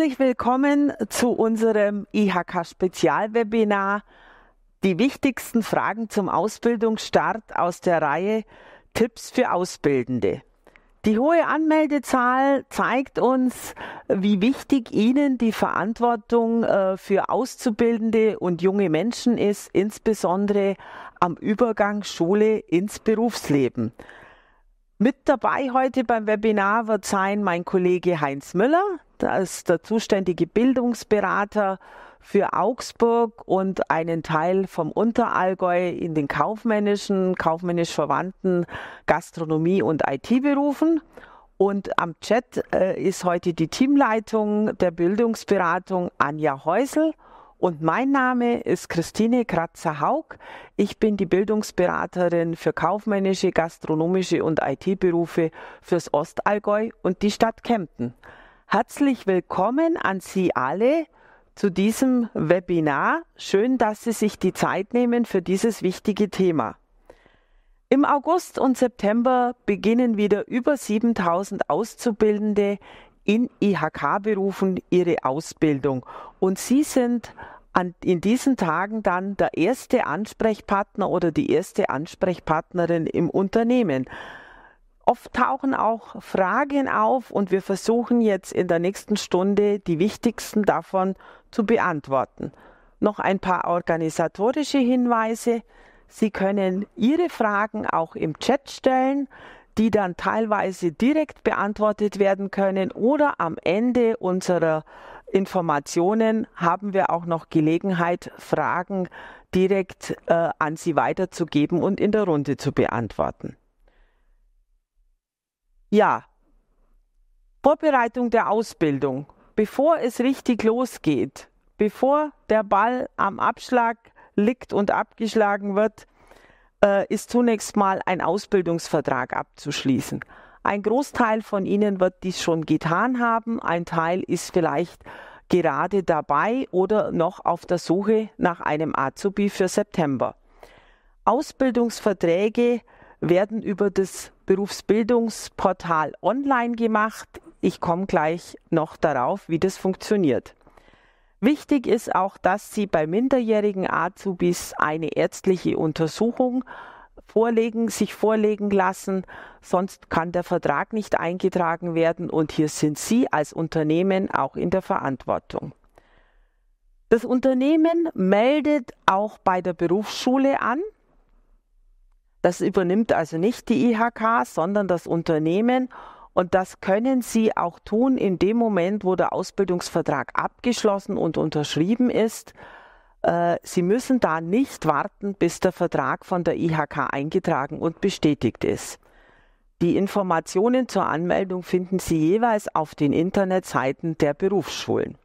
Herzlich willkommen zu unserem IHK-Spezialwebinar Die wichtigsten Fragen zum Ausbildungsstart aus der Reihe Tipps für Ausbildende. Die hohe Anmeldezahl zeigt uns, wie wichtig Ihnen die Verantwortung äh, für Auszubildende und junge Menschen ist, insbesondere am Übergang Schule ins Berufsleben. Mit dabei heute beim Webinar wird sein mein Kollege Heinz Müller, das ist der zuständige Bildungsberater für Augsburg und einen Teil vom Unterallgäu in den kaufmännischen, kaufmännisch verwandten Gastronomie- und IT-Berufen. Und am Chat äh, ist heute die Teamleitung der Bildungsberatung Anja Häusel und mein Name ist Christine Kratzer-Haug. Ich bin die Bildungsberaterin für kaufmännische, gastronomische und IT-Berufe fürs Ostallgäu und die Stadt Kempten. Herzlich willkommen an Sie alle zu diesem Webinar. Schön, dass Sie sich die Zeit nehmen für dieses wichtige Thema. Im August und September beginnen wieder über 7000 Auszubildende in IHK-Berufen ihre Ausbildung. Und Sie sind an, in diesen Tagen dann der erste Ansprechpartner oder die erste Ansprechpartnerin im Unternehmen. Oft tauchen auch Fragen auf und wir versuchen jetzt in der nächsten Stunde die wichtigsten davon zu beantworten. Noch ein paar organisatorische Hinweise. Sie können Ihre Fragen auch im Chat stellen die dann teilweise direkt beantwortet werden können oder am Ende unserer Informationen haben wir auch noch Gelegenheit, Fragen direkt äh, an Sie weiterzugeben und in der Runde zu beantworten. Ja, Vorbereitung der Ausbildung. Bevor es richtig losgeht, bevor der Ball am Abschlag liegt und abgeschlagen wird, äh, ist zunächst mal ein Ausbildungsvertrag abzuschließen. Ein Großteil von Ihnen wird dies schon getan haben, ein Teil ist vielleicht gerade dabei oder noch auf der Suche nach einem Azubi für September. Ausbildungsverträge werden über das Berufsbildungsportal online gemacht. Ich komme gleich noch darauf, wie das funktioniert. Wichtig ist auch, dass Sie bei minderjährigen Azubis eine ärztliche Untersuchung vorlegen, sich vorlegen lassen, sonst kann der Vertrag nicht eingetragen werden und hier sind Sie als Unternehmen auch in der Verantwortung. Das Unternehmen meldet auch bei der Berufsschule an. Das übernimmt also nicht die IHK, sondern das Unternehmen und das können Sie auch tun in dem Moment, wo der Ausbildungsvertrag abgeschlossen und unterschrieben ist. Äh, Sie müssen da nicht warten, bis der Vertrag von der IHK eingetragen und bestätigt ist. Die Informationen zur Anmeldung finden Sie jeweils auf den Internetseiten der Berufsschulen.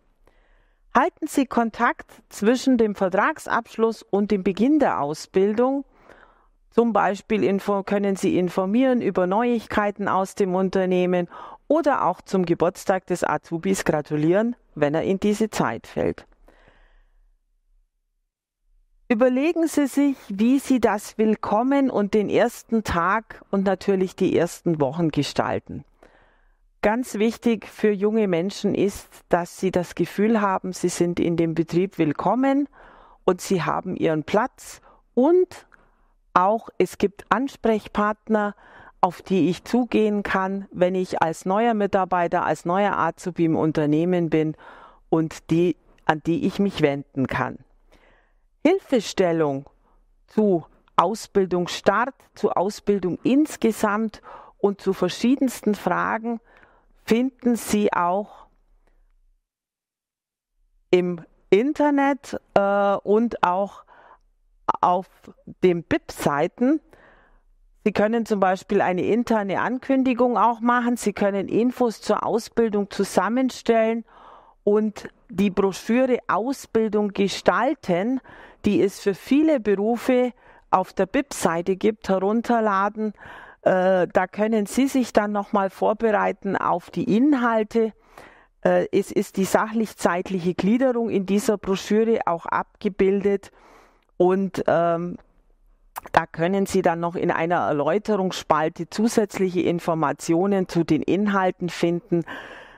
Halten Sie Kontakt zwischen dem Vertragsabschluss und dem Beginn der Ausbildung zum Beispiel können Sie informieren über Neuigkeiten aus dem Unternehmen oder auch zum Geburtstag des Azubis gratulieren, wenn er in diese Zeit fällt. Überlegen Sie sich, wie Sie das Willkommen und den ersten Tag und natürlich die ersten Wochen gestalten. Ganz wichtig für junge Menschen ist, dass sie das Gefühl haben, sie sind in dem Betrieb willkommen und sie haben ihren Platz und auch es gibt Ansprechpartner, auf die ich zugehen kann, wenn ich als neuer Mitarbeiter, als neuer Azubi im Unternehmen bin und die, an die ich mich wenden kann. Hilfestellung zu Ausbildungsstart, zu Ausbildung insgesamt und zu verschiedensten Fragen finden Sie auch im Internet äh, und auch auf den BIP-Seiten. Sie können zum Beispiel eine interne Ankündigung auch machen. Sie können Infos zur Ausbildung zusammenstellen und die Broschüre Ausbildung gestalten, die es für viele Berufe auf der BIP-Seite gibt, herunterladen. Äh, da können Sie sich dann nochmal vorbereiten auf die Inhalte. Äh, es ist die sachlich-zeitliche Gliederung in dieser Broschüre auch abgebildet. Und ähm, da können Sie dann noch in einer Erläuterungsspalte zusätzliche Informationen zu den Inhalten finden.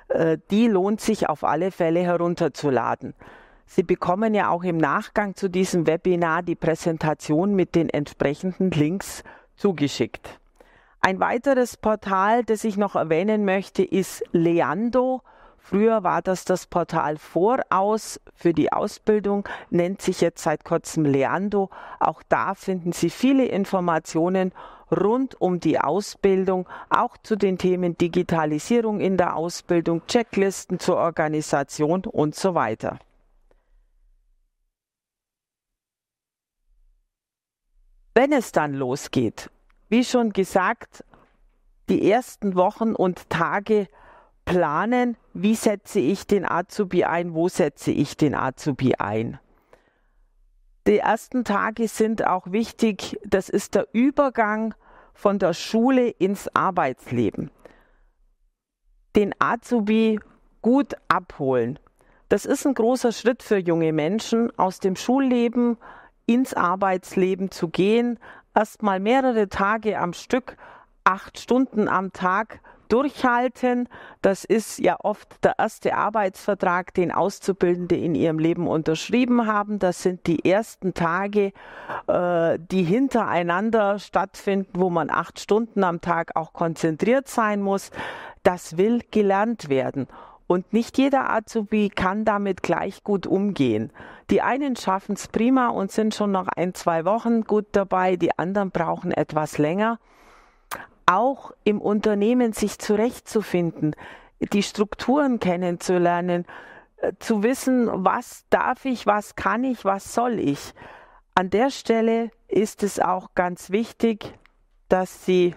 Äh, die lohnt sich auf alle Fälle herunterzuladen. Sie bekommen ja auch im Nachgang zu diesem Webinar die Präsentation mit den entsprechenden Links zugeschickt. Ein weiteres Portal, das ich noch erwähnen möchte, ist Leando. Früher war das das Portal Voraus für die Ausbildung, nennt sich jetzt seit kurzem Leando. Auch da finden Sie viele Informationen rund um die Ausbildung, auch zu den Themen Digitalisierung in der Ausbildung, Checklisten zur Organisation und so weiter. Wenn es dann losgeht, wie schon gesagt, die ersten Wochen und Tage planen, wie setze ich den Azubi ein, wo setze ich den Azubi ein. Die ersten Tage sind auch wichtig, das ist der Übergang von der Schule ins Arbeitsleben. Den Azubi gut abholen. Das ist ein großer Schritt für junge Menschen, aus dem Schulleben ins Arbeitsleben zu gehen, erst mal mehrere Tage am Stück, acht Stunden am Tag Durchhalten, das ist ja oft der erste Arbeitsvertrag, den Auszubildende in ihrem Leben unterschrieben haben. Das sind die ersten Tage, äh, die hintereinander stattfinden, wo man acht Stunden am Tag auch konzentriert sein muss. Das will gelernt werden. Und nicht jeder Azubi kann damit gleich gut umgehen. Die einen schaffen es prima und sind schon nach ein, zwei Wochen gut dabei, die anderen brauchen etwas länger auch im Unternehmen sich zurechtzufinden, die Strukturen kennenzulernen, äh, zu wissen, was darf ich, was kann ich, was soll ich. An der Stelle ist es auch ganz wichtig, dass Sie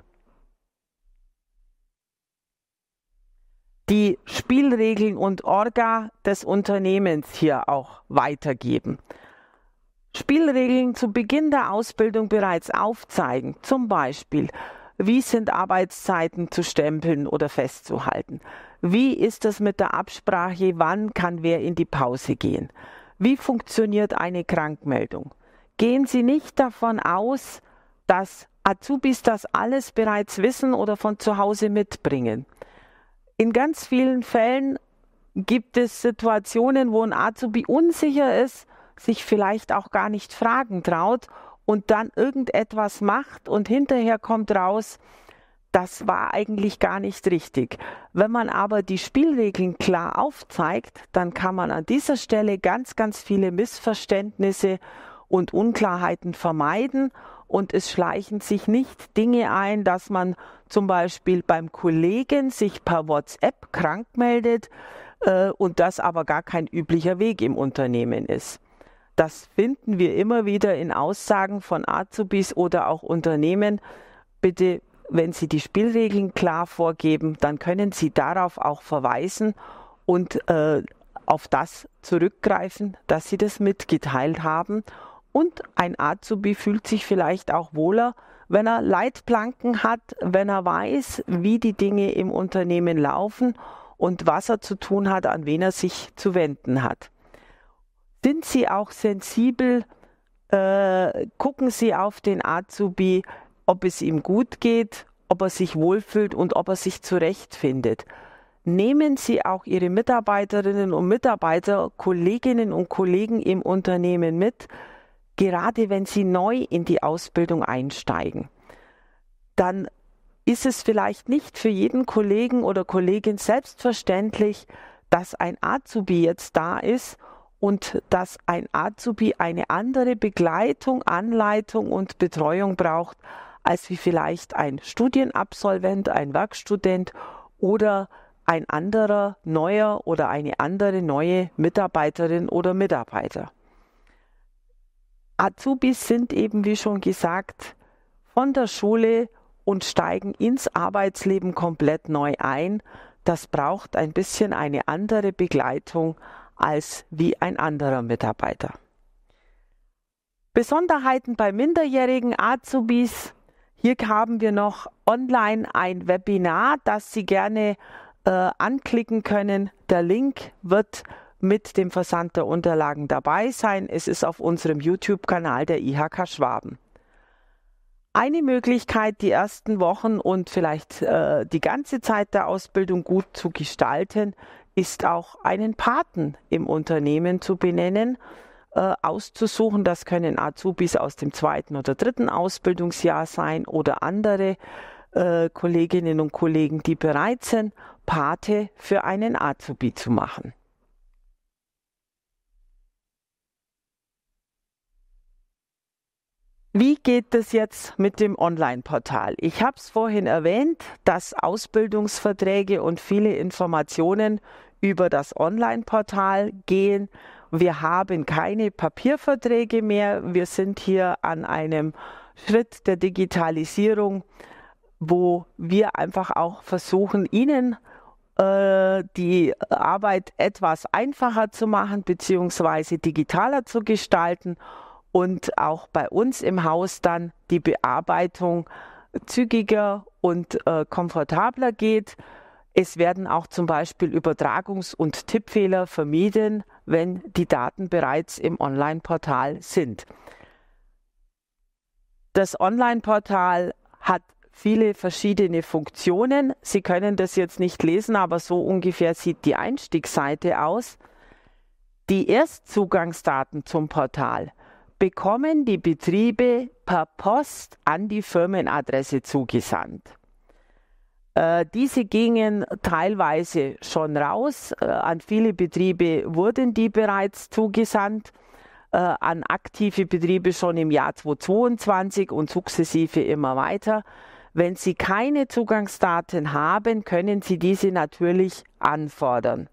die Spielregeln und Orga des Unternehmens hier auch weitergeben. Spielregeln zu Beginn der Ausbildung bereits aufzeigen, zum Beispiel wie sind Arbeitszeiten zu stempeln oder festzuhalten? Wie ist das mit der Absprache, wann kann wer in die Pause gehen? Wie funktioniert eine Krankmeldung? Gehen Sie nicht davon aus, dass Azubis das alles bereits wissen oder von zu Hause mitbringen. In ganz vielen Fällen gibt es Situationen, wo ein Azubi unsicher ist, sich vielleicht auch gar nicht fragen traut und dann irgendetwas macht und hinterher kommt raus, das war eigentlich gar nicht richtig. Wenn man aber die Spielregeln klar aufzeigt, dann kann man an dieser Stelle ganz, ganz viele Missverständnisse und Unklarheiten vermeiden und es schleichen sich nicht Dinge ein, dass man zum Beispiel beim Kollegen sich per WhatsApp krank meldet äh, und das aber gar kein üblicher Weg im Unternehmen ist. Das finden wir immer wieder in Aussagen von Azubis oder auch Unternehmen. Bitte, wenn Sie die Spielregeln klar vorgeben, dann können Sie darauf auch verweisen und äh, auf das zurückgreifen, dass Sie das mitgeteilt haben. Und ein Azubi fühlt sich vielleicht auch wohler, wenn er Leitplanken hat, wenn er weiß, wie die Dinge im Unternehmen laufen und was er zu tun hat, an wen er sich zu wenden hat. Sind Sie auch sensibel? Äh, gucken Sie auf den Azubi, ob es ihm gut geht, ob er sich wohlfühlt und ob er sich zurechtfindet. Nehmen Sie auch Ihre Mitarbeiterinnen und Mitarbeiter, Kolleginnen und Kollegen im Unternehmen mit, gerade wenn Sie neu in die Ausbildung einsteigen. Dann ist es vielleicht nicht für jeden Kollegen oder Kollegin selbstverständlich, dass ein Azubi jetzt da ist und dass ein Azubi eine andere Begleitung, Anleitung und Betreuung braucht, als wie vielleicht ein Studienabsolvent, ein Werkstudent oder ein anderer neuer oder eine andere neue Mitarbeiterin oder Mitarbeiter. Azubis sind eben, wie schon gesagt, von der Schule und steigen ins Arbeitsleben komplett neu ein. Das braucht ein bisschen eine andere Begleitung als wie ein anderer Mitarbeiter. Besonderheiten bei minderjährigen Azubis. Hier haben wir noch online ein Webinar, das Sie gerne äh, anklicken können. Der Link wird mit dem Versand der Unterlagen dabei sein. Es ist auf unserem YouTube-Kanal der IHK Schwaben. Eine Möglichkeit, die ersten Wochen und vielleicht äh, die ganze Zeit der Ausbildung gut zu gestalten, ist auch einen Paten im Unternehmen zu benennen, äh, auszusuchen. Das können Azubis aus dem zweiten oder dritten Ausbildungsjahr sein oder andere äh, Kolleginnen und Kollegen, die bereit sind, Pate für einen Azubi zu machen. Wie geht es jetzt mit dem Online-Portal? Ich habe es vorhin erwähnt, dass Ausbildungsverträge und viele Informationen über das Online-Portal gehen. Wir haben keine Papierverträge mehr. Wir sind hier an einem Schritt der Digitalisierung, wo wir einfach auch versuchen, Ihnen äh, die Arbeit etwas einfacher zu machen bzw. digitaler zu gestalten und auch bei uns im Haus dann die Bearbeitung zügiger und äh, komfortabler geht. Es werden auch zum Beispiel Übertragungs- und Tippfehler vermieden, wenn die Daten bereits im Online-Portal sind. Das Online-Portal hat viele verschiedene Funktionen. Sie können das jetzt nicht lesen, aber so ungefähr sieht die Einstiegsseite aus. Die Erstzugangsdaten zum Portal bekommen die Betriebe per Post an die Firmenadresse zugesandt. Äh, diese gingen teilweise schon raus. Äh, an viele Betriebe wurden die bereits zugesandt, äh, an aktive Betriebe schon im Jahr 2022 und sukzessive immer weiter. Wenn Sie keine Zugangsdaten haben, können Sie diese natürlich anfordern.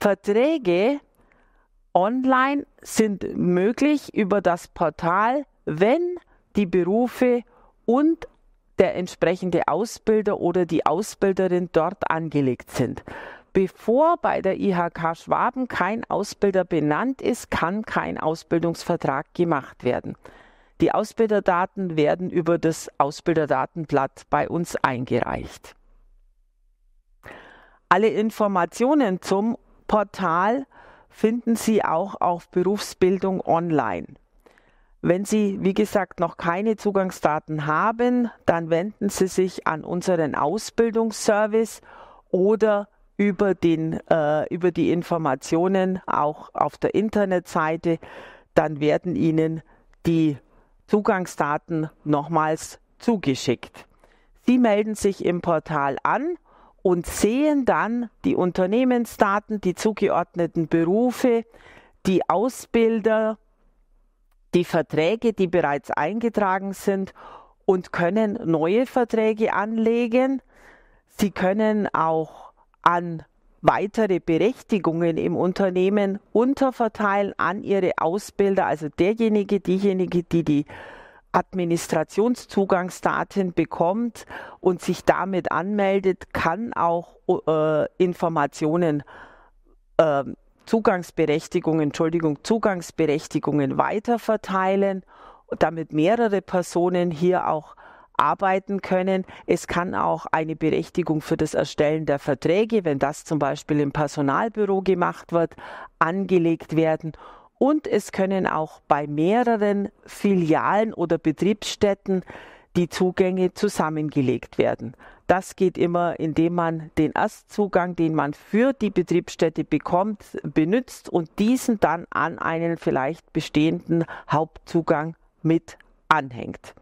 Verträge online sind möglich über das Portal, wenn die Berufe und der entsprechende Ausbilder oder die Ausbilderin dort angelegt sind. Bevor bei der IHK Schwaben kein Ausbilder benannt ist, kann kein Ausbildungsvertrag gemacht werden. Die Ausbilderdaten werden über das Ausbilderdatenblatt bei uns eingereicht. Alle Informationen zum Portal finden Sie auch auf Berufsbildung online. Wenn Sie, wie gesagt, noch keine Zugangsdaten haben, dann wenden Sie sich an unseren Ausbildungsservice oder über, den, äh, über die Informationen auch auf der Internetseite. Dann werden Ihnen die Zugangsdaten nochmals zugeschickt. Sie melden sich im Portal an und sehen dann die Unternehmensdaten, die zugeordneten Berufe, die Ausbilder, die Verträge, die bereits eingetragen sind und können neue Verträge anlegen. Sie können auch an weitere Berechtigungen im Unternehmen unterverteilen an ihre Ausbilder, also derjenige, diejenige, die die Administrationszugangsdaten bekommt und sich damit anmeldet, kann auch äh, Informationen, äh, Zugangsberechtigungen, Entschuldigung, Zugangsberechtigungen weiterverteilen, damit mehrere Personen hier auch arbeiten können. Es kann auch eine Berechtigung für das Erstellen der Verträge, wenn das zum Beispiel im Personalbüro gemacht wird, angelegt werden und es können auch bei mehreren Filialen oder Betriebsstätten die Zugänge zusammengelegt werden. Das geht immer, indem man den Erstzugang, den man für die Betriebsstätte bekommt, benutzt und diesen dann an einen vielleicht bestehenden Hauptzugang mit anhängt.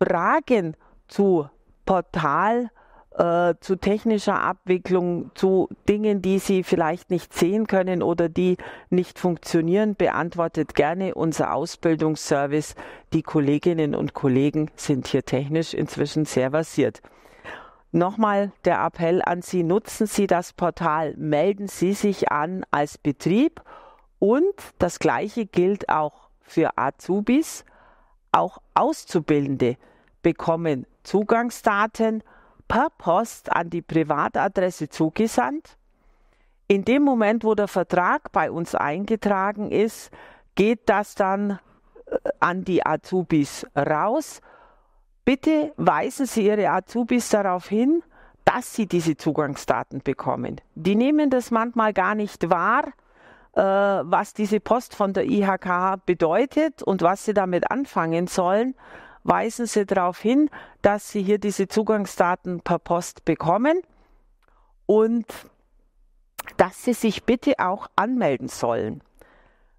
Fragen zu Portal äh, zu technischer Abwicklung, zu Dingen, die Sie vielleicht nicht sehen können oder die nicht funktionieren, beantwortet gerne unser Ausbildungsservice. Die Kolleginnen und Kollegen sind hier technisch inzwischen sehr versiert. Nochmal der Appell an Sie, nutzen Sie das Portal, melden Sie sich an als Betrieb und das Gleiche gilt auch für Azubis. Auch Auszubildende bekommen Zugangsdaten per Post an die Privatadresse zugesandt. In dem Moment, wo der Vertrag bei uns eingetragen ist, geht das dann äh, an die Azubis raus. Bitte weisen Sie Ihre Azubis darauf hin, dass sie diese Zugangsdaten bekommen. Die nehmen das manchmal gar nicht wahr, äh, was diese Post von der IHK bedeutet und was sie damit anfangen sollen weisen sie darauf hin, dass sie hier diese Zugangsdaten per Post bekommen und dass sie sich bitte auch anmelden sollen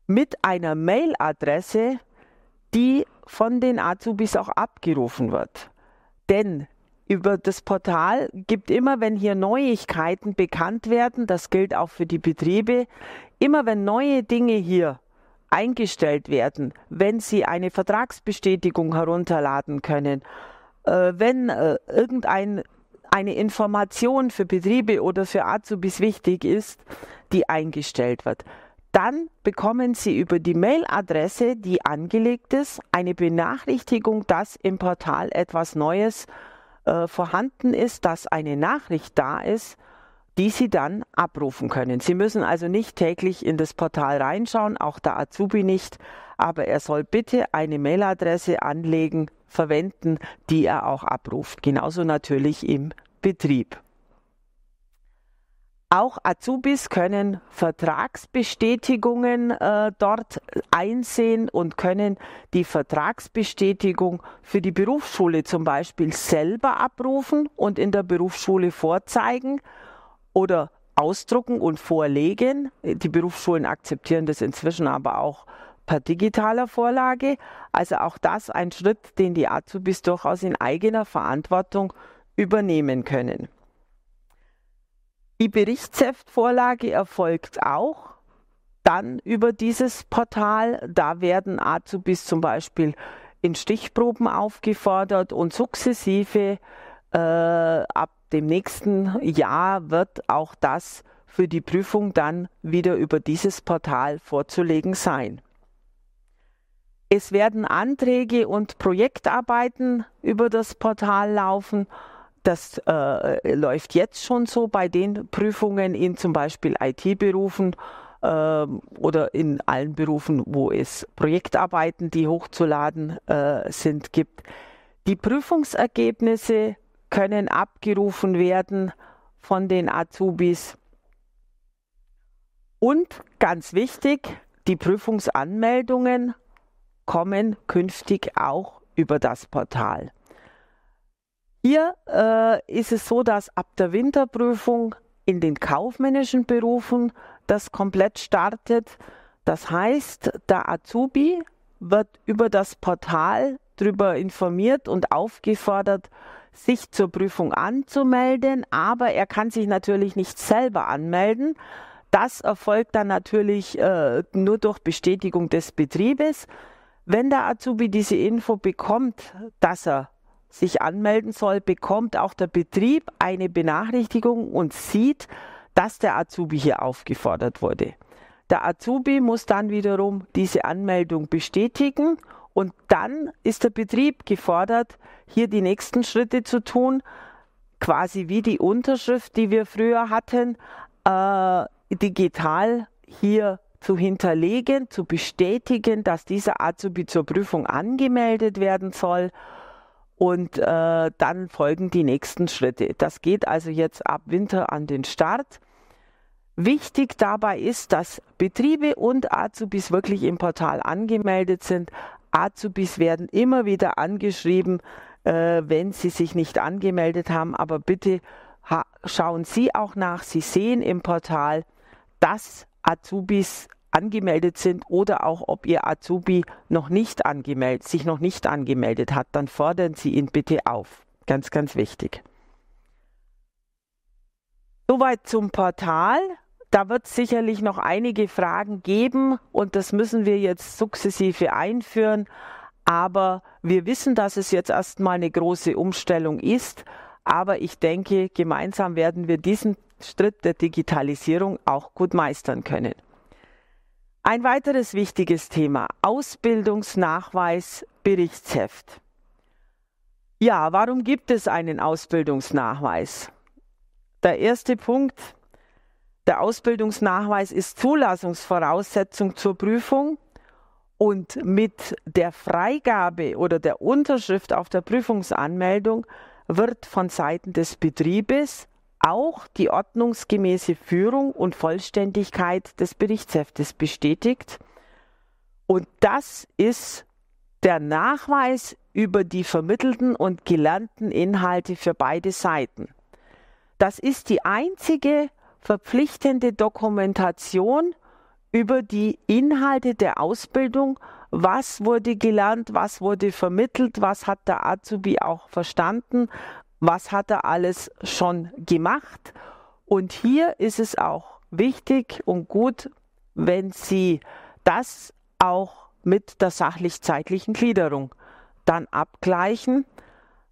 mit einer Mailadresse, die von den Azubis auch abgerufen wird. Denn über das Portal gibt immer, wenn hier Neuigkeiten bekannt werden, das gilt auch für die Betriebe, immer wenn neue Dinge hier eingestellt werden, wenn sie eine Vertragsbestätigung herunterladen können, äh, wenn äh, irgendein eine Information für Betriebe oder für Azubis wichtig ist, die eingestellt wird. Dann bekommen Sie über die Mailadresse, die angelegt ist, eine Benachrichtigung, dass im Portal etwas Neues äh, vorhanden ist, dass eine Nachricht da ist die Sie dann abrufen können. Sie müssen also nicht täglich in das Portal reinschauen, auch der Azubi nicht, aber er soll bitte eine Mailadresse anlegen, verwenden, die er auch abruft. Genauso natürlich im Betrieb. Auch Azubis können Vertragsbestätigungen äh, dort einsehen und können die Vertragsbestätigung für die Berufsschule zum Beispiel selber abrufen und in der Berufsschule vorzeigen oder ausdrucken und vorlegen. Die Berufsschulen akzeptieren das inzwischen aber auch per digitaler Vorlage. Also auch das ein Schritt, den die Azubis durchaus in eigener Verantwortung übernehmen können. Die berichtsheft erfolgt auch dann über dieses Portal. Da werden Azubis zum Beispiel in Stichproben aufgefordert und sukzessive äh, ab dem nächsten Jahr wird auch das für die Prüfung dann wieder über dieses Portal vorzulegen sein. Es werden Anträge und Projektarbeiten über das Portal laufen. Das äh, läuft jetzt schon so bei den Prüfungen in zum Beispiel IT-Berufen äh, oder in allen Berufen, wo es Projektarbeiten, die hochzuladen äh, sind, gibt. Die Prüfungsergebnisse können abgerufen werden von den Azubis. Und ganz wichtig, die Prüfungsanmeldungen kommen künftig auch über das Portal. Hier äh, ist es so, dass ab der Winterprüfung in den kaufmännischen Berufen das komplett startet. Das heißt, der Azubi wird über das Portal darüber informiert und aufgefordert, sich zur Prüfung anzumelden, aber er kann sich natürlich nicht selber anmelden. Das erfolgt dann natürlich äh, nur durch Bestätigung des Betriebes. Wenn der Azubi diese Info bekommt, dass er sich anmelden soll, bekommt auch der Betrieb eine Benachrichtigung und sieht, dass der Azubi hier aufgefordert wurde. Der Azubi muss dann wiederum diese Anmeldung bestätigen und dann ist der Betrieb gefordert, hier die nächsten Schritte zu tun, quasi wie die Unterschrift, die wir früher hatten, äh, digital hier zu hinterlegen, zu bestätigen, dass dieser Azubi zur Prüfung angemeldet werden soll. Und äh, dann folgen die nächsten Schritte. Das geht also jetzt ab Winter an den Start. Wichtig dabei ist, dass Betriebe und Azubis wirklich im Portal angemeldet sind, Azubis werden immer wieder angeschrieben, äh, wenn sie sich nicht angemeldet haben, aber bitte ha schauen Sie auch nach. Sie sehen im Portal, dass Azubis angemeldet sind oder auch ob Ihr Azubi noch nicht angemeldet, sich noch nicht angemeldet hat, dann fordern Sie ihn bitte auf. Ganz, ganz wichtig. Soweit zum Portal. Da wird es sicherlich noch einige Fragen geben und das müssen wir jetzt sukzessive einführen. Aber wir wissen, dass es jetzt erstmal eine große Umstellung ist. Aber ich denke, gemeinsam werden wir diesen Schritt der Digitalisierung auch gut meistern können. Ein weiteres wichtiges Thema, Ausbildungsnachweis, Berichtsheft. Ja, warum gibt es einen Ausbildungsnachweis? Der erste Punkt, der Ausbildungsnachweis ist Zulassungsvoraussetzung zur Prüfung und mit der Freigabe oder der Unterschrift auf der Prüfungsanmeldung wird von Seiten des Betriebes auch die ordnungsgemäße Führung und Vollständigkeit des Berichtsheftes bestätigt. Und das ist der Nachweis über die vermittelten und gelernten Inhalte für beide Seiten. Das ist die einzige verpflichtende Dokumentation über die Inhalte der Ausbildung, was wurde gelernt, was wurde vermittelt, was hat der Azubi auch verstanden, was hat er alles schon gemacht. Und hier ist es auch wichtig und gut, wenn Sie das auch mit der sachlich-zeitlichen Gliederung dann abgleichen.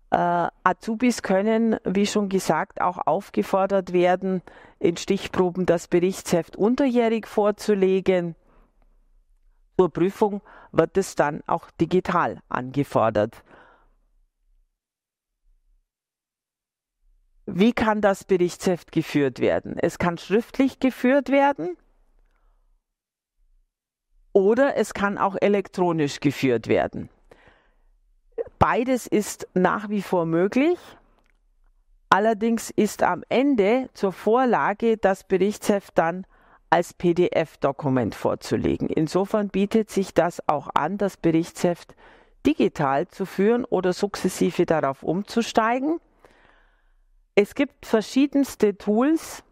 Äh, Azubis können, wie schon gesagt, auch aufgefordert werden, in Stichproben das Berichtsheft unterjährig vorzulegen. Zur Prüfung wird es dann auch digital angefordert. Wie kann das Berichtsheft geführt werden? Es kann schriftlich geführt werden oder es kann auch elektronisch geführt werden. Beides ist nach wie vor möglich. Allerdings ist am Ende zur Vorlage das Berichtsheft dann als PDF-Dokument vorzulegen. Insofern bietet sich das auch an, das Berichtsheft digital zu führen oder sukzessive darauf umzusteigen. Es gibt verschiedenste Tools,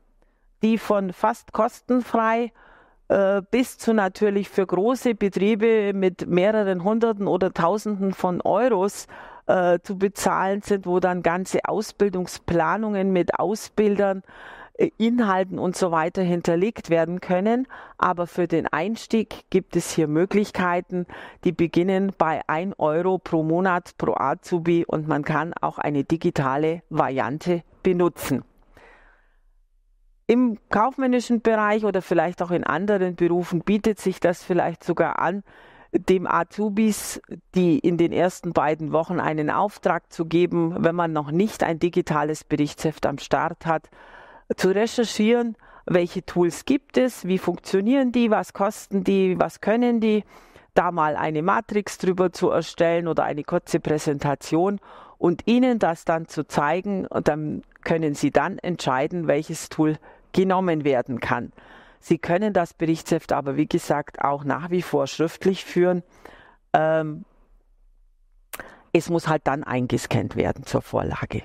die von fast kostenfrei äh, bis zu natürlich für große Betriebe mit mehreren Hunderten oder Tausenden von Euros äh, zu bezahlen sind, wo dann ganze Ausbildungsplanungen mit Ausbildern, äh, Inhalten und so weiter hinterlegt werden können. Aber für den Einstieg gibt es hier Möglichkeiten, die beginnen bei 1 Euro pro Monat pro Azubi und man kann auch eine digitale Variante benutzen im kaufmännischen Bereich oder vielleicht auch in anderen Berufen bietet sich das vielleicht sogar an, dem Azubis, die in den ersten beiden Wochen einen Auftrag zu geben, wenn man noch nicht ein digitales Berichtsheft am Start hat, zu recherchieren, welche Tools gibt es, wie funktionieren die, was kosten die, was können die, da mal eine Matrix drüber zu erstellen oder eine kurze Präsentation und ihnen das dann zu zeigen und dann können sie dann entscheiden, welches Tool genommen werden kann. Sie können das Berichtsheft aber, wie gesagt, auch nach wie vor schriftlich führen. Ähm, es muss halt dann eingescannt werden zur Vorlage.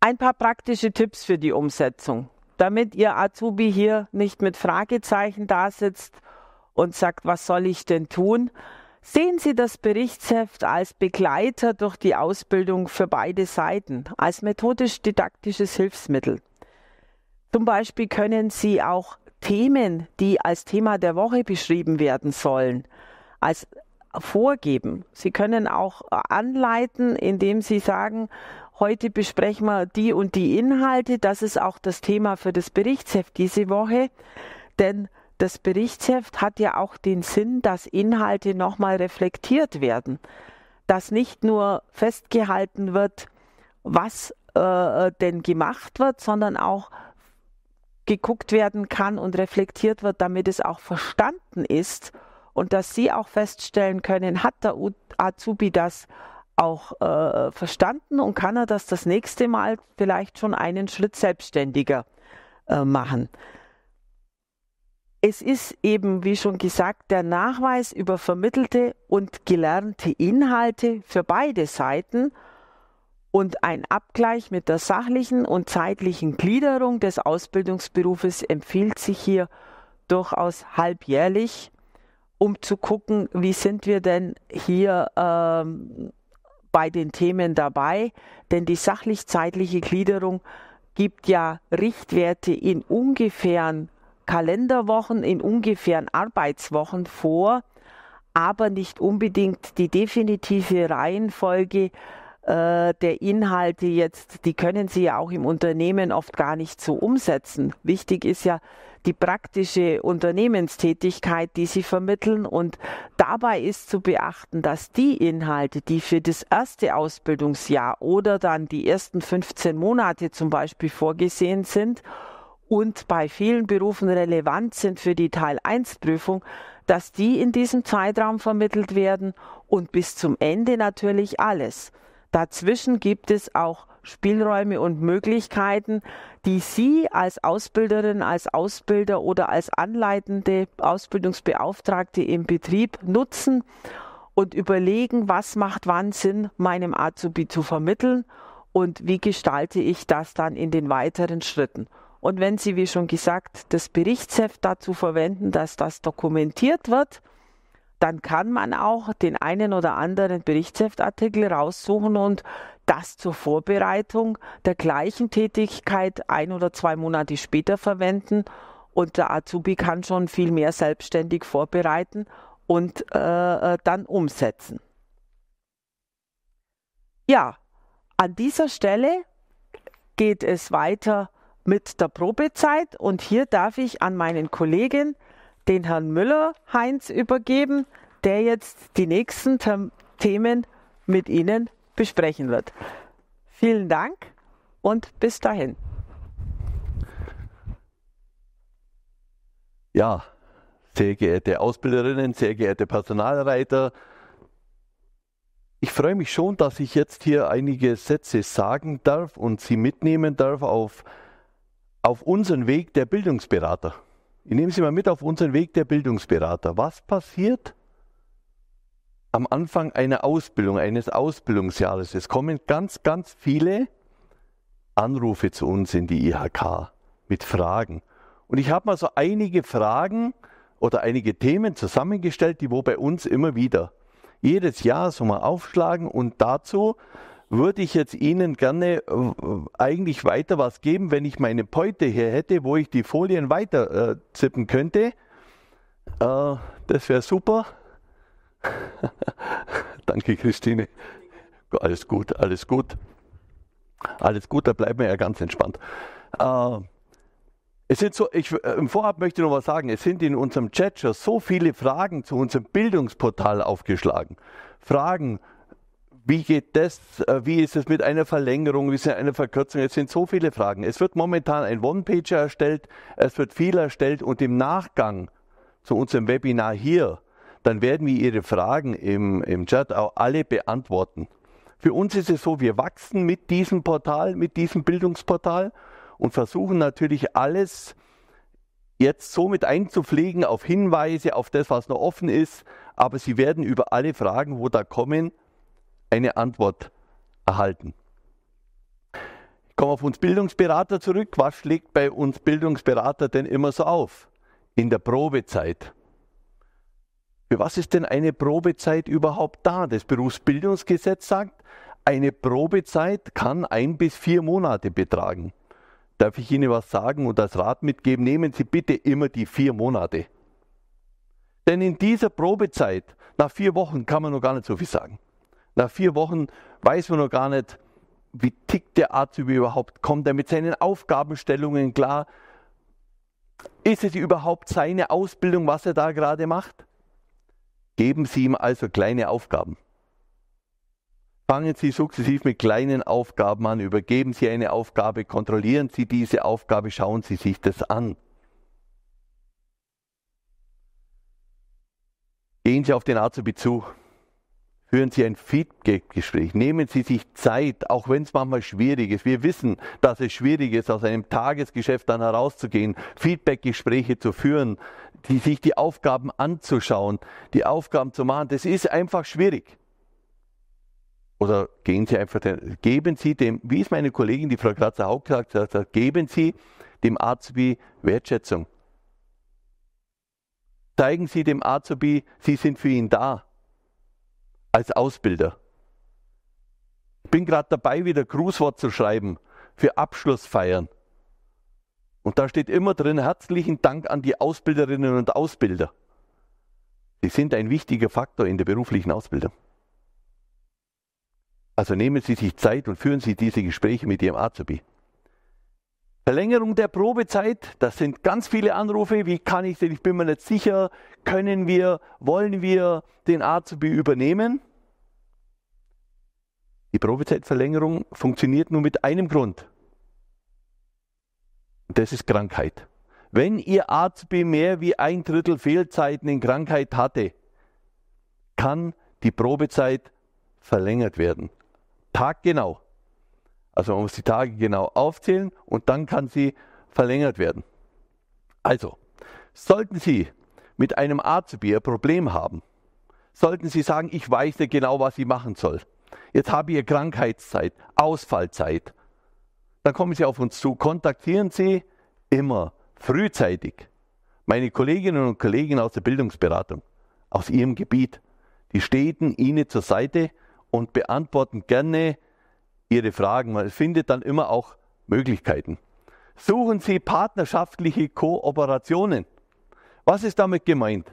Ein paar praktische Tipps für die Umsetzung, damit Ihr Azubi hier nicht mit Fragezeichen da sitzt und sagt, was soll ich denn tun? Sehen Sie das Berichtsheft als Begleiter durch die Ausbildung für beide Seiten, als methodisch-didaktisches Hilfsmittel. Zum Beispiel können Sie auch Themen, die als Thema der Woche beschrieben werden sollen, als vorgeben. Sie können auch anleiten, indem Sie sagen, heute besprechen wir die und die Inhalte. Das ist auch das Thema für das Berichtsheft diese Woche. Denn das Berichtsheft hat ja auch den Sinn, dass Inhalte nochmal reflektiert werden. Dass nicht nur festgehalten wird, was äh, äh denn gemacht wird, sondern auch, geguckt werden kann und reflektiert wird, damit es auch verstanden ist und dass Sie auch feststellen können, hat der Azubi das auch äh, verstanden und kann er das das nächste Mal vielleicht schon einen Schritt selbstständiger äh, machen. Es ist eben, wie schon gesagt, der Nachweis über vermittelte und gelernte Inhalte für beide Seiten und ein Abgleich mit der sachlichen und zeitlichen Gliederung des Ausbildungsberufes empfiehlt sich hier durchaus halbjährlich, um zu gucken, wie sind wir denn hier ähm, bei den Themen dabei, denn die sachlich-zeitliche Gliederung gibt ja Richtwerte in ungefähren Kalenderwochen, in ungefähren Arbeitswochen vor, aber nicht unbedingt die definitive Reihenfolge äh, der Inhalte jetzt, die können Sie ja auch im Unternehmen oft gar nicht so umsetzen. Wichtig ist ja die praktische Unternehmenstätigkeit, die Sie vermitteln. Und dabei ist zu beachten, dass die Inhalte, die für das erste Ausbildungsjahr oder dann die ersten 15 Monate zum Beispiel vorgesehen sind, und bei vielen Berufen relevant sind für die Teil 1 Prüfung, dass die in diesem Zeitraum vermittelt werden und bis zum Ende natürlich alles. Dazwischen gibt es auch Spielräume und Möglichkeiten, die Sie als Ausbilderin, als Ausbilder oder als anleitende Ausbildungsbeauftragte im Betrieb nutzen und überlegen, was macht wann Sinn, meinem Azubi zu vermitteln und wie gestalte ich das dann in den weiteren Schritten. Und wenn Sie, wie schon gesagt, das Berichtsheft dazu verwenden, dass das dokumentiert wird, dann kann man auch den einen oder anderen Berichtsheftartikel raussuchen und das zur Vorbereitung der gleichen Tätigkeit ein oder zwei Monate später verwenden. Und der Azubi kann schon viel mehr selbstständig vorbereiten und äh, äh dann umsetzen. Ja, an dieser Stelle geht es weiter mit der Probezeit und hier darf ich an meinen Kollegen den Herrn Müller Heinz übergeben, der jetzt die nächsten Themen mit Ihnen besprechen wird. Vielen Dank und bis dahin. Ja, sehr geehrte Ausbilderinnen, sehr geehrte Personalreiter, ich freue mich schon, dass ich jetzt hier einige Sätze sagen darf und Sie mitnehmen darf auf, auf unseren Weg der Bildungsberater. Ich nehme Sie mal mit auf unseren Weg der Bildungsberater. Was passiert am Anfang einer Ausbildung, eines Ausbildungsjahres? Es kommen ganz, ganz viele Anrufe zu uns in die IHK mit Fragen. Und ich habe mal so einige Fragen oder einige Themen zusammengestellt, die wo bei uns immer wieder jedes Jahr so mal aufschlagen und dazu würde ich jetzt Ihnen gerne äh, eigentlich weiter was geben, wenn ich meine Beute hier hätte, wo ich die Folien weiter äh, zippen könnte. Äh, das wäre super. Danke, Christine. Alles gut, alles gut. Alles gut, da bleiben wir ja ganz entspannt. Äh, es sind so, ich, äh, Im Vorab möchte ich noch was sagen. Es sind in unserem Chat schon so viele Fragen zu unserem Bildungsportal aufgeschlagen. Fragen wie geht das? Äh, wie ist es mit einer Verlängerung? Wie ist es eine Verkürzung? Es sind so viele Fragen. Es wird momentan ein One-Pager erstellt, es wird viel erstellt und im Nachgang zu unserem Webinar hier, dann werden wir Ihre Fragen im, im Chat auch alle beantworten. Für uns ist es so, wir wachsen mit diesem Portal, mit diesem Bildungsportal und versuchen natürlich alles jetzt so mit einzufliegen auf Hinweise, auf das, was noch offen ist. Aber Sie werden über alle Fragen, wo da kommen, eine Antwort erhalten. Ich komme auf uns Bildungsberater zurück. Was schlägt bei uns Bildungsberater denn immer so auf? In der Probezeit. Für was ist denn eine Probezeit überhaupt da? Das Berufsbildungsgesetz sagt, eine Probezeit kann ein bis vier Monate betragen. Darf ich Ihnen was sagen und als Rat mitgeben? Nehmen Sie bitte immer die vier Monate. Denn in dieser Probezeit, nach vier Wochen, kann man noch gar nicht so viel sagen. Nach vier Wochen weiß man noch gar nicht, wie tickt der Arzt überhaupt? Kommt er mit seinen Aufgabenstellungen klar? Ist es überhaupt seine Ausbildung, was er da gerade macht? Geben Sie ihm also kleine Aufgaben. Fangen Sie sukzessiv mit kleinen Aufgaben an, übergeben Sie eine Aufgabe, kontrollieren Sie diese Aufgabe, schauen Sie sich das an. Gehen Sie auf den Azubi zu. Hören Sie ein Feedback-Gespräch. Nehmen Sie sich Zeit, auch wenn es manchmal schwierig ist. Wir wissen, dass es schwierig ist, aus einem Tagesgeschäft dann herauszugehen, Feedback-Gespräche zu führen, die, sich die Aufgaben anzuschauen, die Aufgaben zu machen. Das ist einfach schwierig. Oder gehen Sie einfach, geben Sie dem, wie es meine Kollegin, die Frau Kratzer Haupt gesagt hat, geben Sie dem Azubi Wertschätzung. Zeigen Sie dem Azubi, Sie sind für ihn da als Ausbilder. Ich bin gerade dabei, wieder Grußwort zu schreiben für Abschlussfeiern. Und da steht immer drin, herzlichen Dank an die Ausbilderinnen und Ausbilder. Sie sind ein wichtiger Faktor in der beruflichen Ausbildung. Also nehmen Sie sich Zeit und führen Sie diese Gespräche mit Ihrem Azubi. Verlängerung der Probezeit, das sind ganz viele Anrufe. Wie kann ich denn? Ich bin mir nicht sicher. Können wir, wollen wir den Azubi übernehmen? Die Probezeitverlängerung funktioniert nur mit einem Grund. Das ist Krankheit. Wenn Ihr Azubi mehr wie ein Drittel Fehlzeiten in Krankheit hatte, kann die Probezeit verlängert werden. Taggenau. Also man muss die Tage genau aufzählen und dann kann sie verlängert werden. Also, sollten Sie mit einem Azubi ein Problem haben, sollten Sie sagen, ich weiß nicht genau, was ich machen soll. Jetzt habe ich Krankheitszeit, Ausfallzeit. Dann kommen Sie auf uns zu, kontaktieren Sie immer frühzeitig meine Kolleginnen und Kollegen aus der Bildungsberatung, aus Ihrem Gebiet. Die stehen Ihnen zur Seite und beantworten gerne Ihre Fragen. Man findet dann immer auch Möglichkeiten. Suchen Sie partnerschaftliche Kooperationen. Was ist damit gemeint?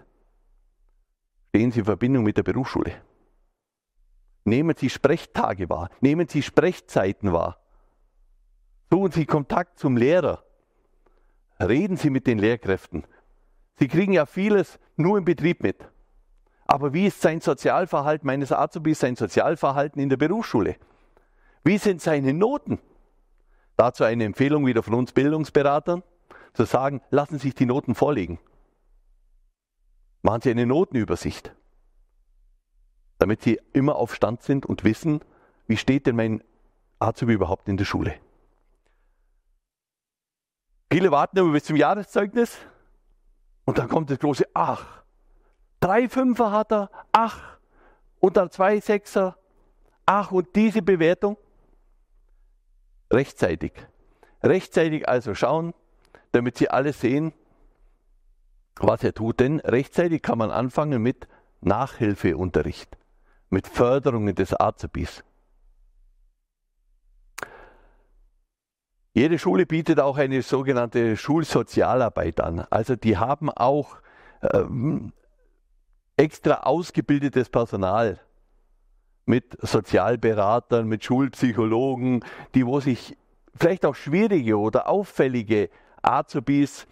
Stehen Sie in Verbindung mit der Berufsschule. Nehmen Sie Sprechtage wahr. Nehmen Sie Sprechzeiten wahr. Suchen Sie Kontakt zum Lehrer. Reden Sie mit den Lehrkräften. Sie kriegen ja vieles nur im Betrieb mit. Aber wie ist sein Sozialverhalten meines Azubis, sein Sozialverhalten in der Berufsschule? Wie sind seine Noten? Dazu eine Empfehlung wieder von uns Bildungsberatern, zu sagen, lassen Sie sich die Noten vorlegen. Machen Sie eine Notenübersicht, damit Sie immer auf Stand sind und wissen, wie steht denn mein Azubi überhaupt in der Schule. Viele warten immer bis zum Jahreszeugnis und dann kommt das große Ach. Drei Fünfer hat er, ach, und dann zwei Sechser, ach, und diese Bewertung. Rechtzeitig. Rechtzeitig also schauen, damit sie alle sehen, was er tut. Denn rechtzeitig kann man anfangen mit Nachhilfeunterricht, mit Förderungen des Azubis. Jede Schule bietet auch eine sogenannte Schulsozialarbeit an. Also die haben auch ähm, extra ausgebildetes Personal mit Sozialberatern, mit Schulpsychologen, die wo sich vielleicht auch schwierige oder auffällige Azubis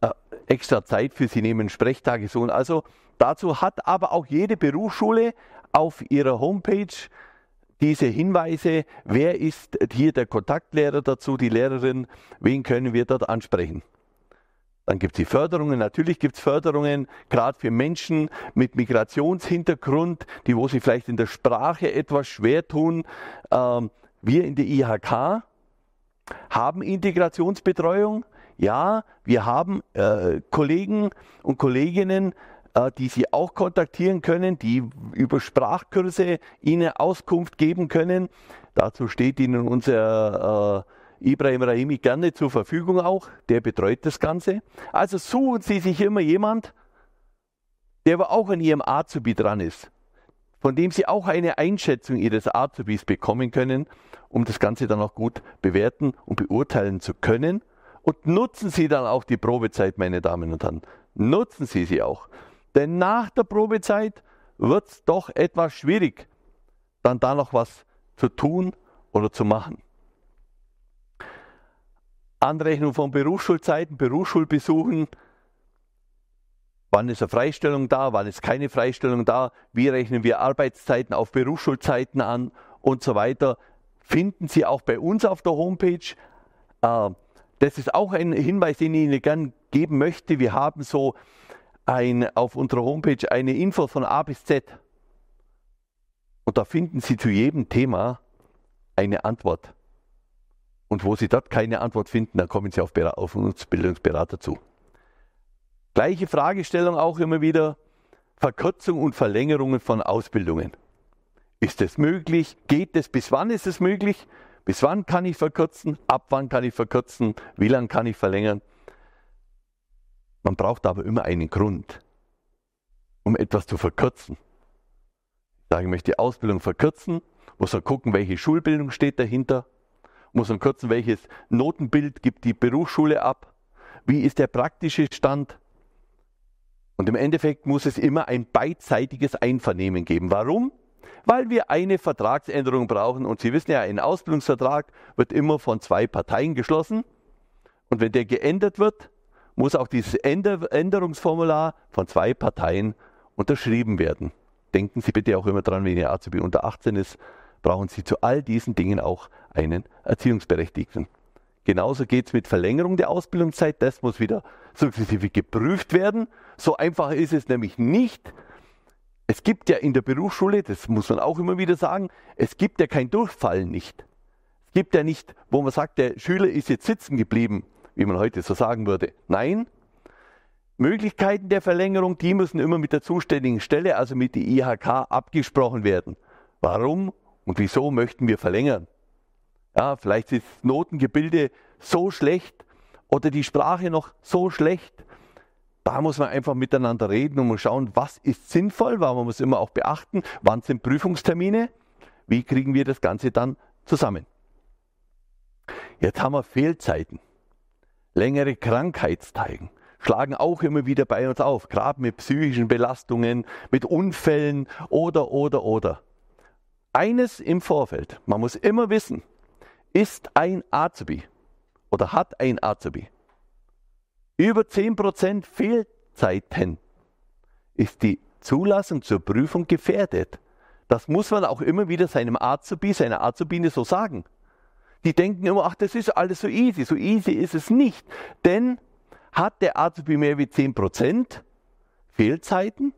äh, extra Zeit für sie nehmen, Sprechtage suchen. Also dazu hat aber auch jede Berufsschule auf ihrer Homepage diese Hinweise, wer ist hier der Kontaktlehrer dazu, die Lehrerin, wen können wir dort ansprechen. Dann gibt es die Förderungen. Natürlich gibt es Förderungen, gerade für Menschen mit Migrationshintergrund, die wo sie vielleicht in der Sprache etwas schwer tun. Ähm, wir in der IHK haben Integrationsbetreuung. Ja, wir haben äh, Kollegen und Kolleginnen, äh, die Sie auch kontaktieren können, die über Sprachkurse Ihnen Auskunft geben können. Dazu steht Ihnen unser äh, Ibrahim Rahimi gerne zur Verfügung auch, der betreut das Ganze. Also suchen Sie sich immer jemand, der aber auch an Ihrem Azubi dran ist, von dem Sie auch eine Einschätzung Ihres Azubis bekommen können, um das Ganze dann auch gut bewerten und beurteilen zu können. Und nutzen Sie dann auch die Probezeit, meine Damen und Herren. Nutzen Sie sie auch. Denn nach der Probezeit wird es doch etwas schwierig, dann da noch was zu tun oder zu machen. Anrechnung von Berufsschulzeiten, Berufsschulbesuchen, wann ist eine Freistellung da, wann ist keine Freistellung da, wie rechnen wir Arbeitszeiten auf Berufsschulzeiten an und so weiter, finden Sie auch bei uns auf der Homepage. Ähm, das ist auch ein Hinweis, den ich Ihnen gerne geben möchte. Wir haben so ein, auf unserer Homepage eine Info von A bis Z. Und da finden Sie zu jedem Thema eine Antwort. Und wo sie dort keine Antwort finden, dann kommen sie auf, auf uns Bildungsberater zu. Gleiche Fragestellung auch immer wieder, Verkürzung und Verlängerungen von Ausbildungen. Ist es möglich? Geht es? Bis wann ist es möglich? Bis wann kann ich verkürzen? Ab wann kann ich verkürzen? Wie lange kann ich verlängern? Man braucht aber immer einen Grund, um etwas zu verkürzen. Ich sage, ich möchte die Ausbildung verkürzen, muss dann gucken, welche Schulbildung steht dahinter muss man kürzen, welches Notenbild gibt die Berufsschule ab, wie ist der praktische Stand. Und im Endeffekt muss es immer ein beidseitiges Einvernehmen geben. Warum? Weil wir eine Vertragsänderung brauchen. Und Sie wissen ja, ein Ausbildungsvertrag wird immer von zwei Parteien geschlossen. Und wenn der geändert wird, muss auch dieses Änderungsformular von zwei Parteien unterschrieben werden. Denken Sie bitte auch immer dran, wenn Ihr Azubi unter 18 ist, brauchen Sie zu all diesen Dingen auch einen Erziehungsberechtigten. Genauso geht es mit Verlängerung der Ausbildungszeit. Das muss wieder sukzessive geprüft werden. So einfach ist es nämlich nicht. Es gibt ja in der Berufsschule, das muss man auch immer wieder sagen, es gibt ja kein Durchfall nicht. Es gibt ja nicht, wo man sagt, der Schüler ist jetzt sitzen geblieben, wie man heute so sagen würde. Nein, Möglichkeiten der Verlängerung, die müssen immer mit der zuständigen Stelle, also mit der IHK, abgesprochen werden. Warum? Und wieso möchten wir verlängern? Ja, vielleicht ist das Notengebilde so schlecht oder die Sprache noch so schlecht. Da muss man einfach miteinander reden und schauen, was ist sinnvoll, weil man muss immer auch beachten, wann sind Prüfungstermine, wie kriegen wir das Ganze dann zusammen. Jetzt haben wir Fehlzeiten, längere Krankheitsteigen, schlagen auch immer wieder bei uns auf, gerade mit psychischen Belastungen, mit Unfällen oder, oder, oder eines im Vorfeld. Man muss immer wissen, ist ein Azubi oder hat ein Azubi über 10% Fehlzeiten, ist die Zulassung zur Prüfung gefährdet. Das muss man auch immer wieder seinem Azubi, seiner Azubine so sagen. Die denken immer, ach, das ist alles so easy. So easy ist es nicht. Denn hat der Azubi mehr wie 10% Fehlzeiten,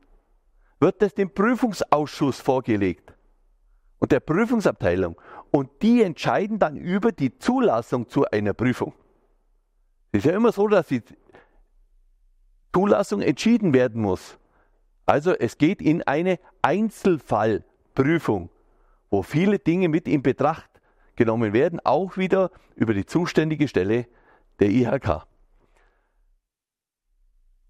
wird das dem Prüfungsausschuss vorgelegt und der Prüfungsabteilung. Und die entscheiden dann über die Zulassung zu einer Prüfung. Es ist ja immer so, dass die Zulassung entschieden werden muss. Also es geht in eine Einzelfallprüfung, wo viele Dinge mit in Betracht genommen werden, auch wieder über die zuständige Stelle der IHK.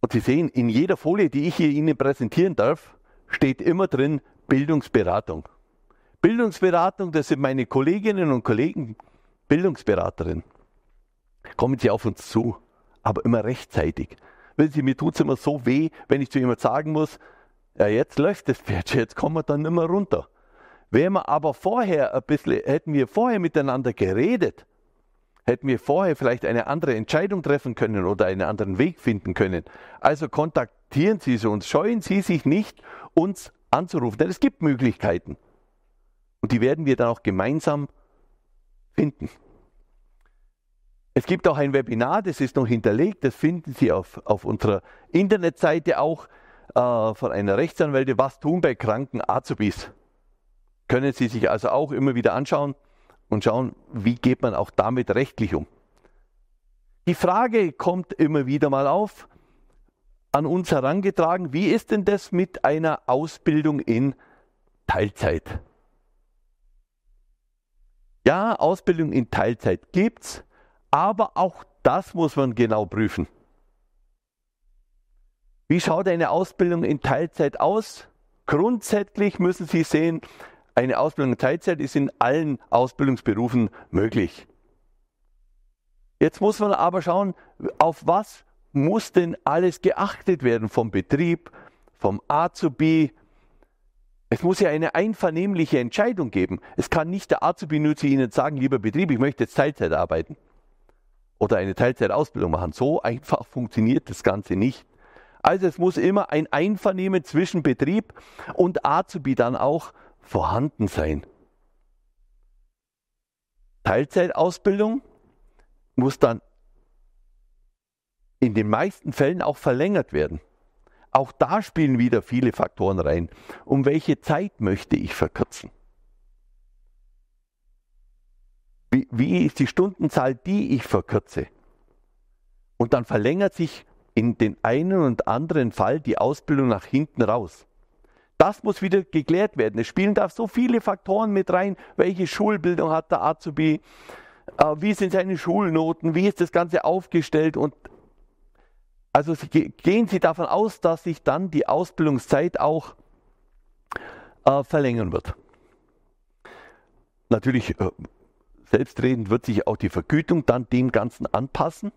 Und Sie sehen, in jeder Folie, die ich hier Ihnen präsentieren darf, steht immer drin Bildungsberatung. Bildungsberatung, das sind meine Kolleginnen und Kollegen, Bildungsberaterin. Kommen Sie auf uns zu, aber immer rechtzeitig. Wissen Sie, mir tut es immer so weh, wenn ich zu jemandem sagen muss, ja, jetzt läuft das Pferd, jetzt kommen wir dann nicht mehr runter. Wären wir aber vorher ein bisschen, hätten wir vorher miteinander geredet, hätten wir vorher vielleicht eine andere Entscheidung treffen können oder einen anderen Weg finden können. Also kontaktieren Sie uns, scheuen Sie sich nicht, uns anzurufen, denn es gibt Möglichkeiten. Und die werden wir dann auch gemeinsam finden. Es gibt auch ein Webinar, das ist noch hinterlegt, das finden Sie auf, auf unserer Internetseite auch äh, von einer Rechtsanwältin, was tun bei kranken Azubis. Können Sie sich also auch immer wieder anschauen und schauen, wie geht man auch damit rechtlich um. Die Frage kommt immer wieder mal auf, an uns herangetragen, wie ist denn das mit einer Ausbildung in Teilzeit? Ja, Ausbildung in Teilzeit gibt's, aber auch das muss man genau prüfen. Wie schaut eine Ausbildung in Teilzeit aus? Grundsätzlich müssen Sie sehen, eine Ausbildung in Teilzeit ist in allen Ausbildungsberufen möglich. Jetzt muss man aber schauen, auf was muss denn alles geachtet werden vom Betrieb, vom A zu B, es muss ja eine einvernehmliche Entscheidung geben. Es kann nicht der Azubi-Nutzer Ihnen sagen, lieber Betrieb, ich möchte jetzt Teilzeit arbeiten oder eine Teilzeitausbildung machen. So einfach funktioniert das Ganze nicht. Also es muss immer ein Einvernehmen zwischen Betrieb und Azubi dann auch vorhanden sein. Teilzeitausbildung muss dann in den meisten Fällen auch verlängert werden. Auch da spielen wieder viele Faktoren rein. Um welche Zeit möchte ich verkürzen? Wie, wie ist die Stundenzahl, die ich verkürze? Und dann verlängert sich in den einen und anderen Fall die Ausbildung nach hinten raus. Das muss wieder geklärt werden. Es spielen da so viele Faktoren mit rein. Welche Schulbildung hat der Azubi? Äh, wie sind seine Schulnoten? Wie ist das Ganze aufgestellt? Und also gehen Sie davon aus, dass sich dann die Ausbildungszeit auch äh, verlängern wird. Natürlich, äh, selbstredend wird sich auch die Vergütung dann dem Ganzen anpassen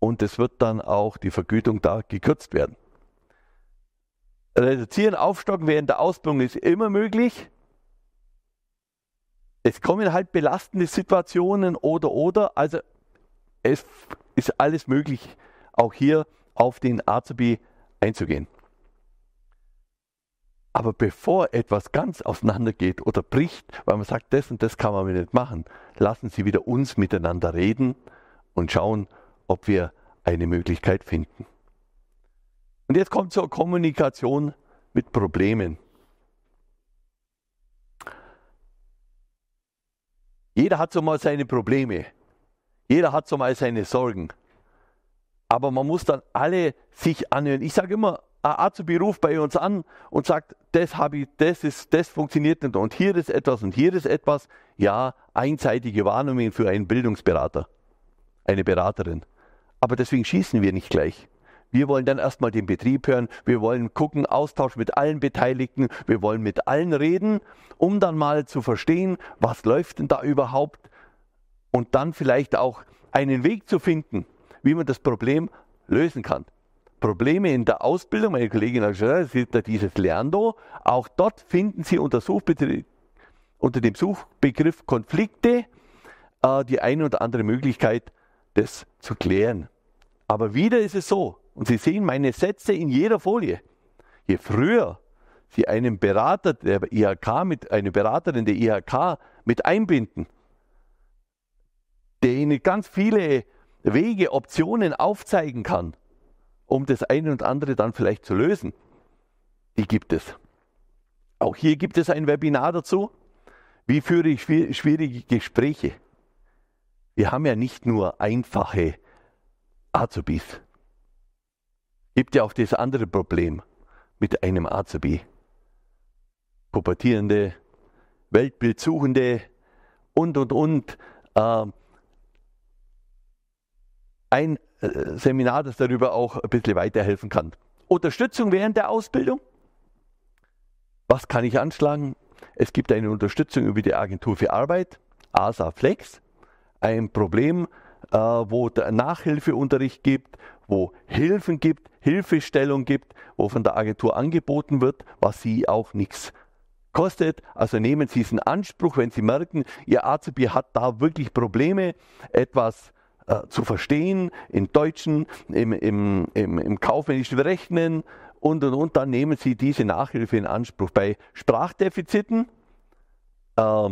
und es wird dann auch die Vergütung da gekürzt werden. Reduzieren, aufstocken während der Ausbildung ist immer möglich. Es kommen halt belastende Situationen oder oder, also es ist alles möglich auch hier auf den Azubi einzugehen. Aber bevor etwas ganz auseinandergeht oder bricht, weil man sagt, das und das kann man nicht machen, lassen Sie wieder uns miteinander reden und schauen, ob wir eine Möglichkeit finden. Und jetzt kommt zur Kommunikation mit Problemen. Jeder hat so mal seine Probleme. Jeder hat so mal seine Sorgen. Aber man muss dann alle sich anhören. Ich sage immer, ein Azubi ruft bei uns an und sagt, das habe ich, das ist, das funktioniert nicht und hier ist etwas und hier ist etwas. Ja, einseitige Warnungen für einen Bildungsberater, eine Beraterin. Aber deswegen schießen wir nicht gleich. Wir wollen dann erstmal den Betrieb hören, wir wollen gucken, Austausch mit allen Beteiligten, wir wollen mit allen reden, um dann mal zu verstehen, was läuft denn da überhaupt und dann vielleicht auch einen Weg zu finden, wie man das Problem lösen kann. Probleme in der Ausbildung, meine Kollegin hat gesagt, es gibt da dieses Lerndo, auch dort finden Sie unter, unter dem Suchbegriff Konflikte äh, die eine oder andere Möglichkeit, das zu klären. Aber wieder ist es so, und Sie sehen meine Sätze in jeder Folie. Je früher Sie einen Berater der IHK mit, eine Beraterin der IHK mit einbinden, der Ihnen ganz viele Wege, Optionen aufzeigen kann, um das eine und andere dann vielleicht zu lösen, die gibt es. Auch hier gibt es ein Webinar dazu. Wie führe ich schwierige Gespräche? Wir haben ja nicht nur einfache Azubis. Gibt ja auch das andere Problem mit einem Azubi. Pubertierende, Weltbildsuchende und, und, und. Äh, ein äh, Seminar, das darüber auch ein bisschen weiterhelfen kann. Unterstützung während der Ausbildung. Was kann ich anschlagen? Es gibt eine Unterstützung über die Agentur für Arbeit, ASA Flex, ein Problem, äh, wo der Nachhilfeunterricht gibt, wo Hilfen gibt, Hilfestellung gibt, wo von der Agentur angeboten wird, was sie auch nichts kostet. Also nehmen Sie es in Anspruch, wenn Sie merken, Ihr Azubi hat da wirklich Probleme, etwas äh, zu verstehen, im Deutschen, im, im, im, im kaufmännischen Rechnen und, und, und, dann nehmen Sie diese Nachhilfe in Anspruch. Bei Sprachdefiziten äh,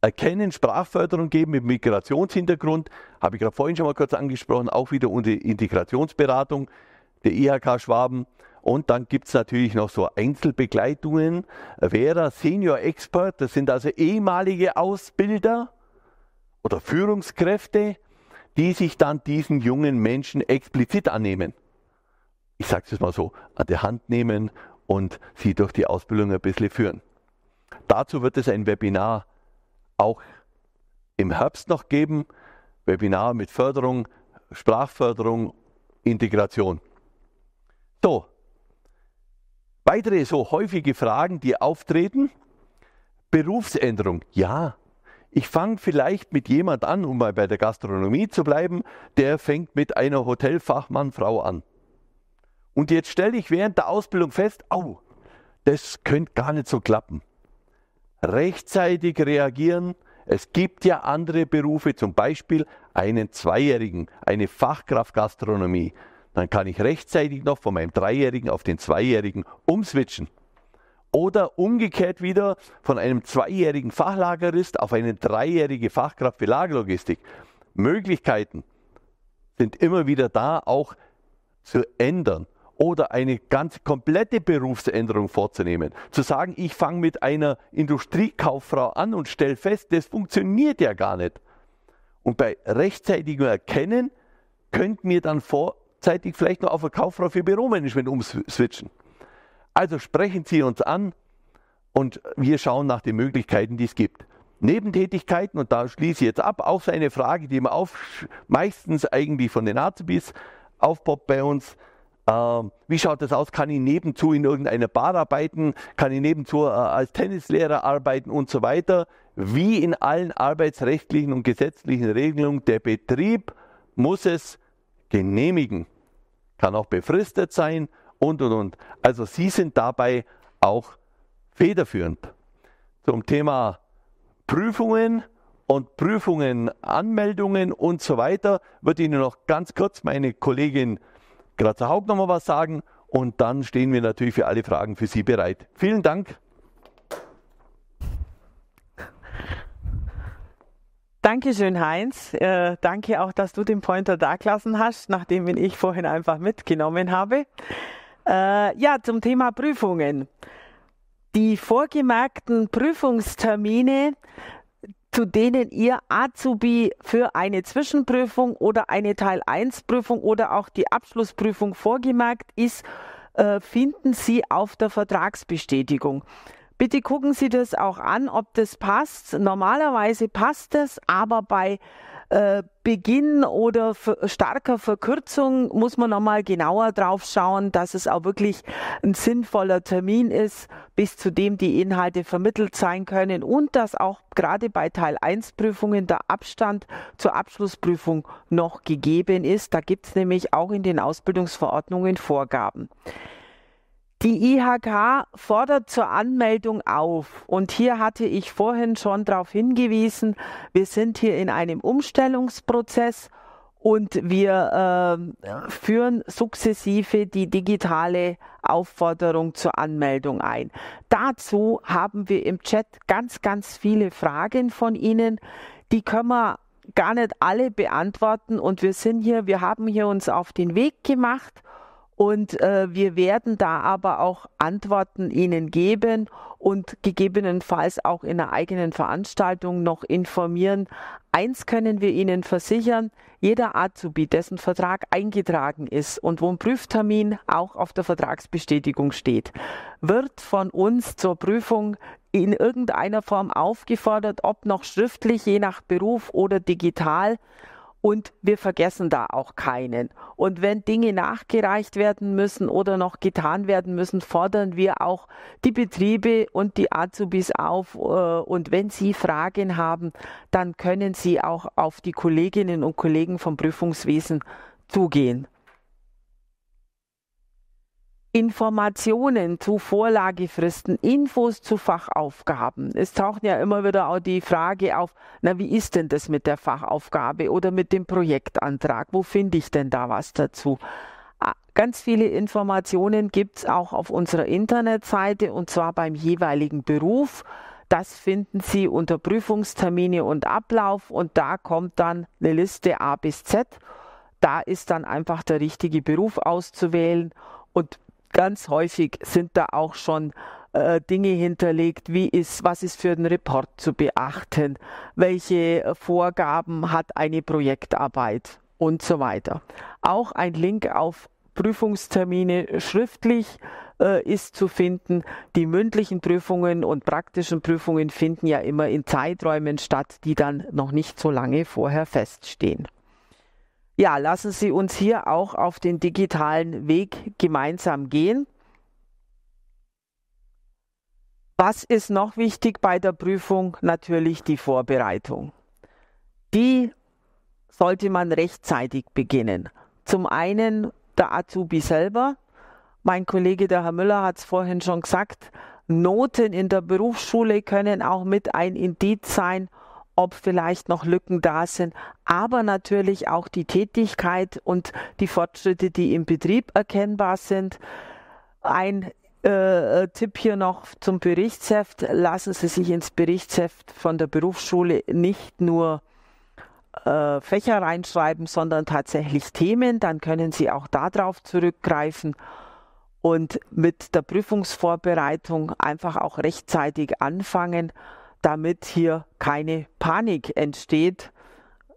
erkennen, Sprachförderung geben mit Migrationshintergrund, habe ich gerade vorhin schon mal kurz angesprochen, auch wieder unter Integrationsberatung der IHK Schwaben. Und dann gibt es natürlich noch so Einzelbegleitungen. Vera, Senior Expert, das sind also ehemalige Ausbilder, oder Führungskräfte, die sich dann diesen jungen Menschen explizit annehmen. Ich sage es mal so, an der Hand nehmen und sie durch die Ausbildung ein bisschen führen. Dazu wird es ein Webinar auch im Herbst noch geben. Webinar mit Förderung, Sprachförderung, Integration. So, weitere so häufige Fragen, die auftreten. Berufsänderung. Ja, ich fange vielleicht mit jemand an, um mal bei der Gastronomie zu bleiben, der fängt mit einer Hotelfachmannfrau an. Und jetzt stelle ich während der Ausbildung fest, au, das könnte gar nicht so klappen. Rechtzeitig reagieren. Es gibt ja andere Berufe, zum Beispiel einen Zweijährigen, eine Fachkraft Gastronomie. Dann kann ich rechtzeitig noch von meinem Dreijährigen auf den Zweijährigen umswitchen. Oder umgekehrt wieder von einem zweijährigen Fachlagerist auf eine dreijährige Fachkraft für Lagerlogistik. Möglichkeiten sind immer wieder da, auch zu ändern oder eine ganz komplette Berufsänderung vorzunehmen. Zu sagen, ich fange mit einer Industriekauffrau an und stelle fest, das funktioniert ja gar nicht. Und bei rechtzeitigem Erkennen könnt mir dann vorzeitig vielleicht noch auf eine Kauffrau für Büromanagement umswitchen. Also sprechen Sie uns an und wir schauen nach den Möglichkeiten, die es gibt. Nebentätigkeiten, und da schließe ich jetzt ab, auch so eine Frage, die auf, meistens eigentlich von den Azubis aufpoppt bei uns. Äh, wie schaut das aus? Kann ich nebenzu in irgendeiner Bar arbeiten? Kann ich nebenzu äh, als Tennislehrer arbeiten und so weiter? Wie in allen arbeitsrechtlichen und gesetzlichen Regelungen, der Betrieb muss es genehmigen. Kann auch befristet sein, und, und, und. Also Sie sind dabei auch federführend. Zum Thema Prüfungen und Prüfungen, Anmeldungen und so weiter wird Ihnen noch ganz kurz meine Kollegin Grazer Haug nochmal was sagen und dann stehen wir natürlich für alle Fragen für Sie bereit. Vielen Dank. Dankeschön, Heinz. Äh, danke auch, dass du den Pointer da gelassen hast, nachdem ich vorhin einfach mitgenommen habe. Äh, ja, zum Thema Prüfungen. Die vorgemerkten Prüfungstermine, zu denen Ihr Azubi für eine Zwischenprüfung oder eine Teil 1 Prüfung oder auch die Abschlussprüfung vorgemerkt ist, äh, finden Sie auf der Vertragsbestätigung. Bitte gucken Sie das auch an, ob das passt. Normalerweise passt das, aber bei äh, Beginn oder starker Verkürzung muss man nochmal genauer drauf schauen, dass es auch wirklich ein sinnvoller Termin ist, bis zu dem die Inhalte vermittelt sein können und dass auch gerade bei Teil 1 Prüfungen der Abstand zur Abschlussprüfung noch gegeben ist. Da gibt es nämlich auch in den Ausbildungsverordnungen Vorgaben. Die IHK fordert zur Anmeldung auf. Und hier hatte ich vorhin schon darauf hingewiesen, wir sind hier in einem Umstellungsprozess und wir äh, führen sukzessive die digitale Aufforderung zur Anmeldung ein. Dazu haben wir im Chat ganz, ganz viele Fragen von Ihnen. Die können wir gar nicht alle beantworten und wir sind hier, wir haben hier uns auf den Weg gemacht und äh, wir werden da aber auch Antworten Ihnen geben und gegebenenfalls auch in einer eigenen Veranstaltung noch informieren. Eins können wir Ihnen versichern, jeder Azubi, dessen Vertrag eingetragen ist und wo ein Prüftermin auch auf der Vertragsbestätigung steht, wird von uns zur Prüfung in irgendeiner Form aufgefordert, ob noch schriftlich, je nach Beruf oder digital, und wir vergessen da auch keinen. Und wenn Dinge nachgereicht werden müssen oder noch getan werden müssen, fordern wir auch die Betriebe und die Azubis auf. Äh, und wenn Sie Fragen haben, dann können Sie auch auf die Kolleginnen und Kollegen vom Prüfungswesen zugehen. Informationen zu Vorlagefristen, Infos zu Fachaufgaben. Es taucht ja immer wieder auch die Frage auf, na, wie ist denn das mit der Fachaufgabe oder mit dem Projektantrag? Wo finde ich denn da was dazu? Ah, ganz viele Informationen gibt es auch auf unserer Internetseite und zwar beim jeweiligen Beruf. Das finden Sie unter Prüfungstermine und Ablauf und da kommt dann eine Liste A bis Z. Da ist dann einfach der richtige Beruf auszuwählen und ganz häufig sind da auch schon äh, Dinge hinterlegt, wie ist, was ist für den Report zu beachten, welche äh, Vorgaben hat eine Projektarbeit und so weiter. Auch ein Link auf Prüfungstermine schriftlich äh, ist zu finden. Die mündlichen Prüfungen und praktischen Prüfungen finden ja immer in Zeiträumen statt, die dann noch nicht so lange vorher feststehen ja, lassen Sie uns hier auch auf den digitalen Weg gemeinsam gehen. Was ist noch wichtig bei der Prüfung? Natürlich die Vorbereitung. Die sollte man rechtzeitig beginnen. Zum einen der Azubi selber. Mein Kollege, der Herr Müller, hat es vorhin schon gesagt. Noten in der Berufsschule können auch mit ein Indiz sein, ob vielleicht noch Lücken da sind, aber natürlich auch die Tätigkeit und die Fortschritte, die im Betrieb erkennbar sind. Ein äh, Tipp hier noch zum Berichtsheft. Lassen Sie sich ins Berichtsheft von der Berufsschule nicht nur äh, Fächer reinschreiben, sondern tatsächlich Themen. Dann können Sie auch darauf zurückgreifen und mit der Prüfungsvorbereitung einfach auch rechtzeitig anfangen damit hier keine Panik entsteht,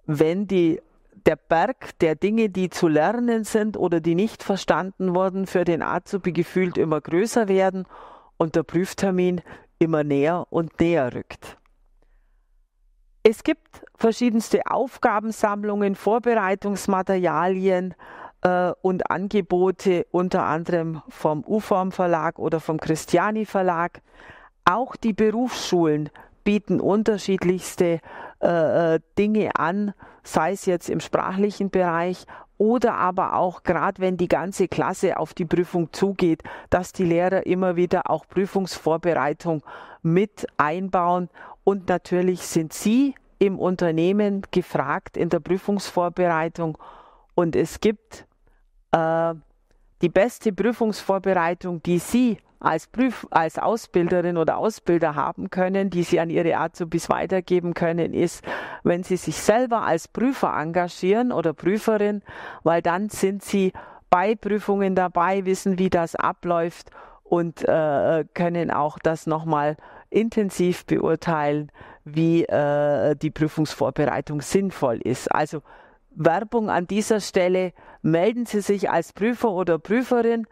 wenn die, der Berg der Dinge, die zu lernen sind oder die nicht verstanden wurden, für den Azubi gefühlt immer größer werden und der Prüftermin immer näher und näher rückt. Es gibt verschiedenste Aufgabensammlungen, Vorbereitungsmaterialien äh, und Angebote, unter anderem vom u form Verlag oder vom Christiani Verlag. Auch die Berufsschulen bieten unterschiedlichste äh, äh, Dinge an, sei es jetzt im sprachlichen Bereich oder aber auch gerade wenn die ganze Klasse auf die Prüfung zugeht, dass die Lehrer immer wieder auch Prüfungsvorbereitung mit einbauen. Und natürlich sind sie im Unternehmen gefragt in der Prüfungsvorbereitung. Und es gibt äh, die beste Prüfungsvorbereitung, die Sie als, Prüf-, als Ausbilderin oder Ausbilder haben können, die sie an ihre Art bis weitergeben können, ist, wenn sie sich selber als Prüfer engagieren oder Prüferin, weil dann sind sie bei Prüfungen dabei, wissen, wie das abläuft und äh, können auch das nochmal intensiv beurteilen, wie äh, die Prüfungsvorbereitung sinnvoll ist. Also Werbung an dieser Stelle, melden Sie sich als Prüfer oder Prüferin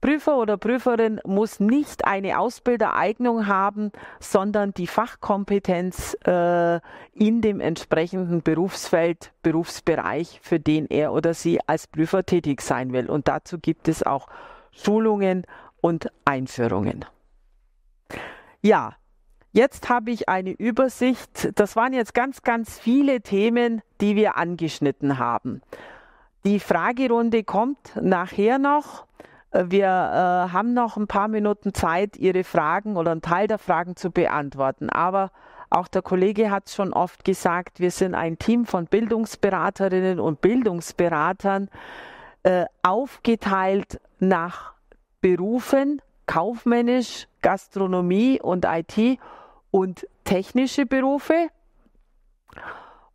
Prüfer oder Prüferin muss nicht eine Ausbildereignung haben, sondern die Fachkompetenz äh, in dem entsprechenden Berufsfeld, Berufsbereich, für den er oder sie als Prüfer tätig sein will. Und dazu gibt es auch Schulungen und Einführungen. Ja, Jetzt habe ich eine Übersicht. Das waren jetzt ganz, ganz viele Themen, die wir angeschnitten haben. Die Fragerunde kommt nachher noch. Äh, wir äh, haben noch ein paar Minuten Zeit, Ihre Fragen oder einen Teil der Fragen zu beantworten. Aber auch der Kollege hat schon oft gesagt, wir sind ein Team von Bildungsberaterinnen und Bildungsberatern, äh, aufgeteilt nach Berufen, kaufmännisch, Gastronomie und IT und technische Berufe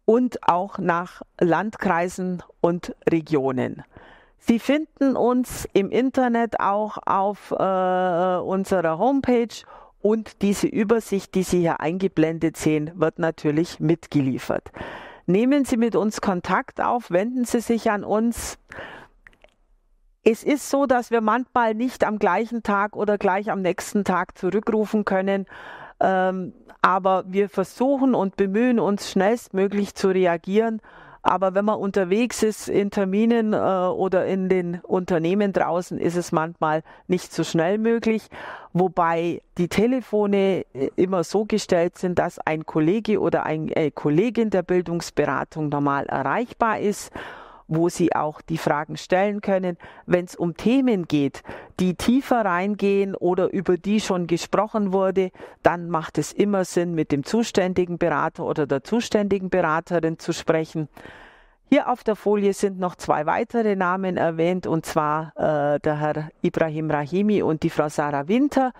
und auch nach Landkreisen und Regionen. Sie finden uns im Internet auch auf äh, äh, unserer Homepage und diese Übersicht, die Sie hier eingeblendet sehen, wird natürlich mitgeliefert. Nehmen Sie mit uns Kontakt auf, wenden Sie sich an uns. Es ist so, dass wir manchmal nicht am gleichen Tag oder gleich am nächsten Tag zurückrufen können. Ähm, aber wir versuchen und bemühen uns schnellstmöglich zu reagieren aber wenn man unterwegs ist in Terminen äh, oder in den Unternehmen draußen, ist es manchmal nicht so schnell möglich. Wobei die Telefone äh, immer so gestellt sind, dass ein Kollege oder eine äh, Kollegin der Bildungsberatung normal erreichbar ist wo sie auch die Fragen stellen können, wenn es um Themen geht, die tiefer reingehen oder über die schon gesprochen wurde, dann macht es immer Sinn, mit dem zuständigen Berater oder der zuständigen Beraterin zu sprechen. Hier auf der Folie sind noch zwei weitere Namen erwähnt, und zwar äh, der Herr Ibrahim Rahimi und die Frau Sarah Winter.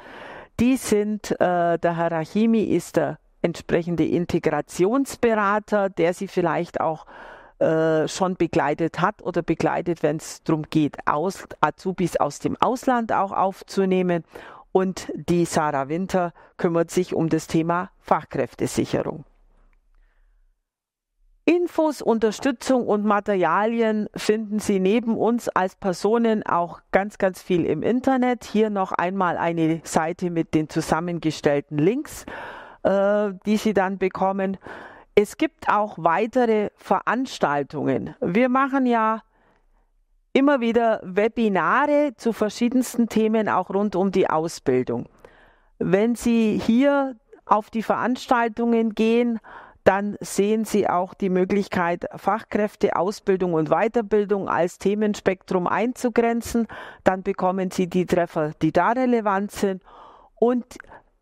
Die sind, äh, der Herr Rahimi ist der entsprechende Integrationsberater, der Sie vielleicht auch äh, schon begleitet hat oder begleitet, wenn es darum geht, aus, Azubis aus dem Ausland auch aufzunehmen. Und die Sarah Winter kümmert sich um das Thema Fachkräftesicherung. Infos, Unterstützung und Materialien finden Sie neben uns als Personen auch ganz, ganz viel im Internet. Hier noch einmal eine Seite mit den zusammengestellten Links, äh, die Sie dann bekommen. Es gibt auch weitere Veranstaltungen. Wir machen ja immer wieder Webinare zu verschiedensten Themen, auch rund um die Ausbildung. Wenn Sie hier auf die Veranstaltungen gehen, dann sehen Sie auch die Möglichkeit, Fachkräfte, Ausbildung und Weiterbildung als Themenspektrum einzugrenzen. Dann bekommen Sie die Treffer, die da relevant sind. Und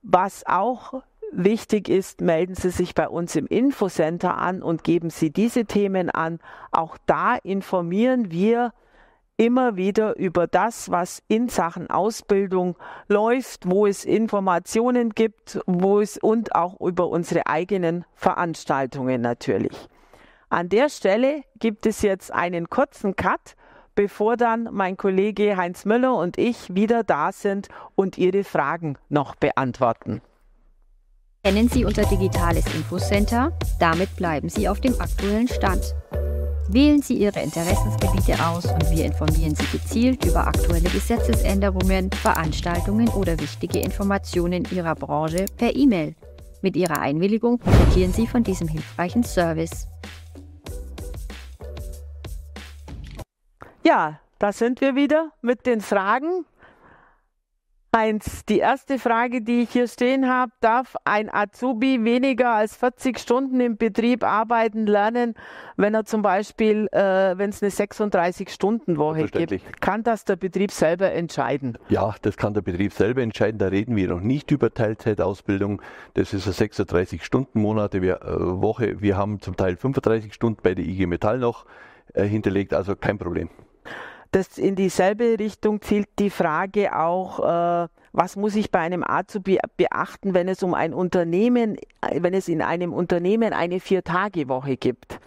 was auch Wichtig ist, melden Sie sich bei uns im Infocenter an und geben Sie diese Themen an. Auch da informieren wir immer wieder über das, was in Sachen Ausbildung läuft, wo es Informationen gibt, wo es und auch über unsere eigenen Veranstaltungen natürlich. An der Stelle gibt es jetzt einen kurzen Cut, bevor dann mein Kollege Heinz Müller und ich wieder da sind und Ihre Fragen noch beantworten kennen Sie unser digitales Infocenter. Damit bleiben Sie auf dem aktuellen Stand. Wählen Sie Ihre Interessensgebiete aus und wir informieren Sie gezielt über aktuelle Gesetzesänderungen, Veranstaltungen oder wichtige Informationen Ihrer Branche per E-Mail. Mit Ihrer Einwilligung profitieren Sie von diesem hilfreichen Service. Ja, da sind wir wieder mit den Fragen. Eins, die erste Frage, die ich hier stehen habe, darf ein Azubi weniger als 40 Stunden im Betrieb arbeiten lernen, wenn er zum Beispiel, äh, wenn es eine 36-Stunden-Woche gibt? Kann das der Betrieb selber entscheiden? Ja, das kann der Betrieb selber entscheiden. Da reden wir noch nicht über Teilzeitausbildung. Das ist eine 36-Stunden-Monate-Woche. Äh, wir haben zum Teil 35 Stunden bei der IG Metall noch äh, hinterlegt, also kein Problem. Das in dieselbe Richtung zielt die Frage auch, äh, was muss ich bei einem Azubi beachten, wenn es um ein Unternehmen, wenn es in einem Unternehmen eine Vier-Tage-Woche gibt?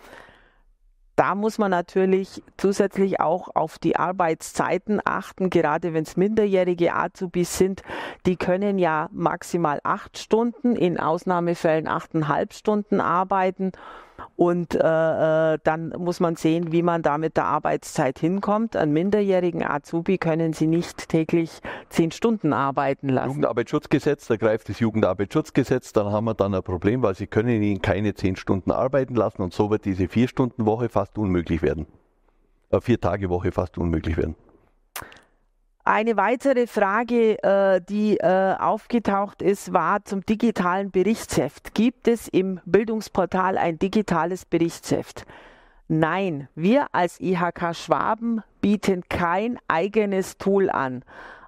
Da muss man natürlich zusätzlich auch auf die Arbeitszeiten achten, gerade wenn es minderjährige Azubis sind. Die können ja maximal acht Stunden, in Ausnahmefällen achteinhalb Stunden arbeiten. Und äh, äh, dann muss man sehen, wie man da mit der Arbeitszeit hinkommt. An minderjährigen Azubi können Sie nicht täglich zehn Stunden arbeiten lassen. Jugendarbeitsschutzgesetz, da greift das Jugendarbeitsschutzgesetz, dann haben wir dann ein Problem, weil Sie können ihn keine zehn Stunden arbeiten lassen und so wird diese Vier-Stunden-Woche fast unmöglich werden. Äh, Vier-Tage-Woche fast unmöglich werden. Eine weitere Frage, äh, die äh, aufgetaucht ist, war zum digitalen Berichtsheft. Gibt es im Bildungsportal ein digitales Berichtsheft? Nein, wir als IHK Schwaben bieten kein eigenes Tool an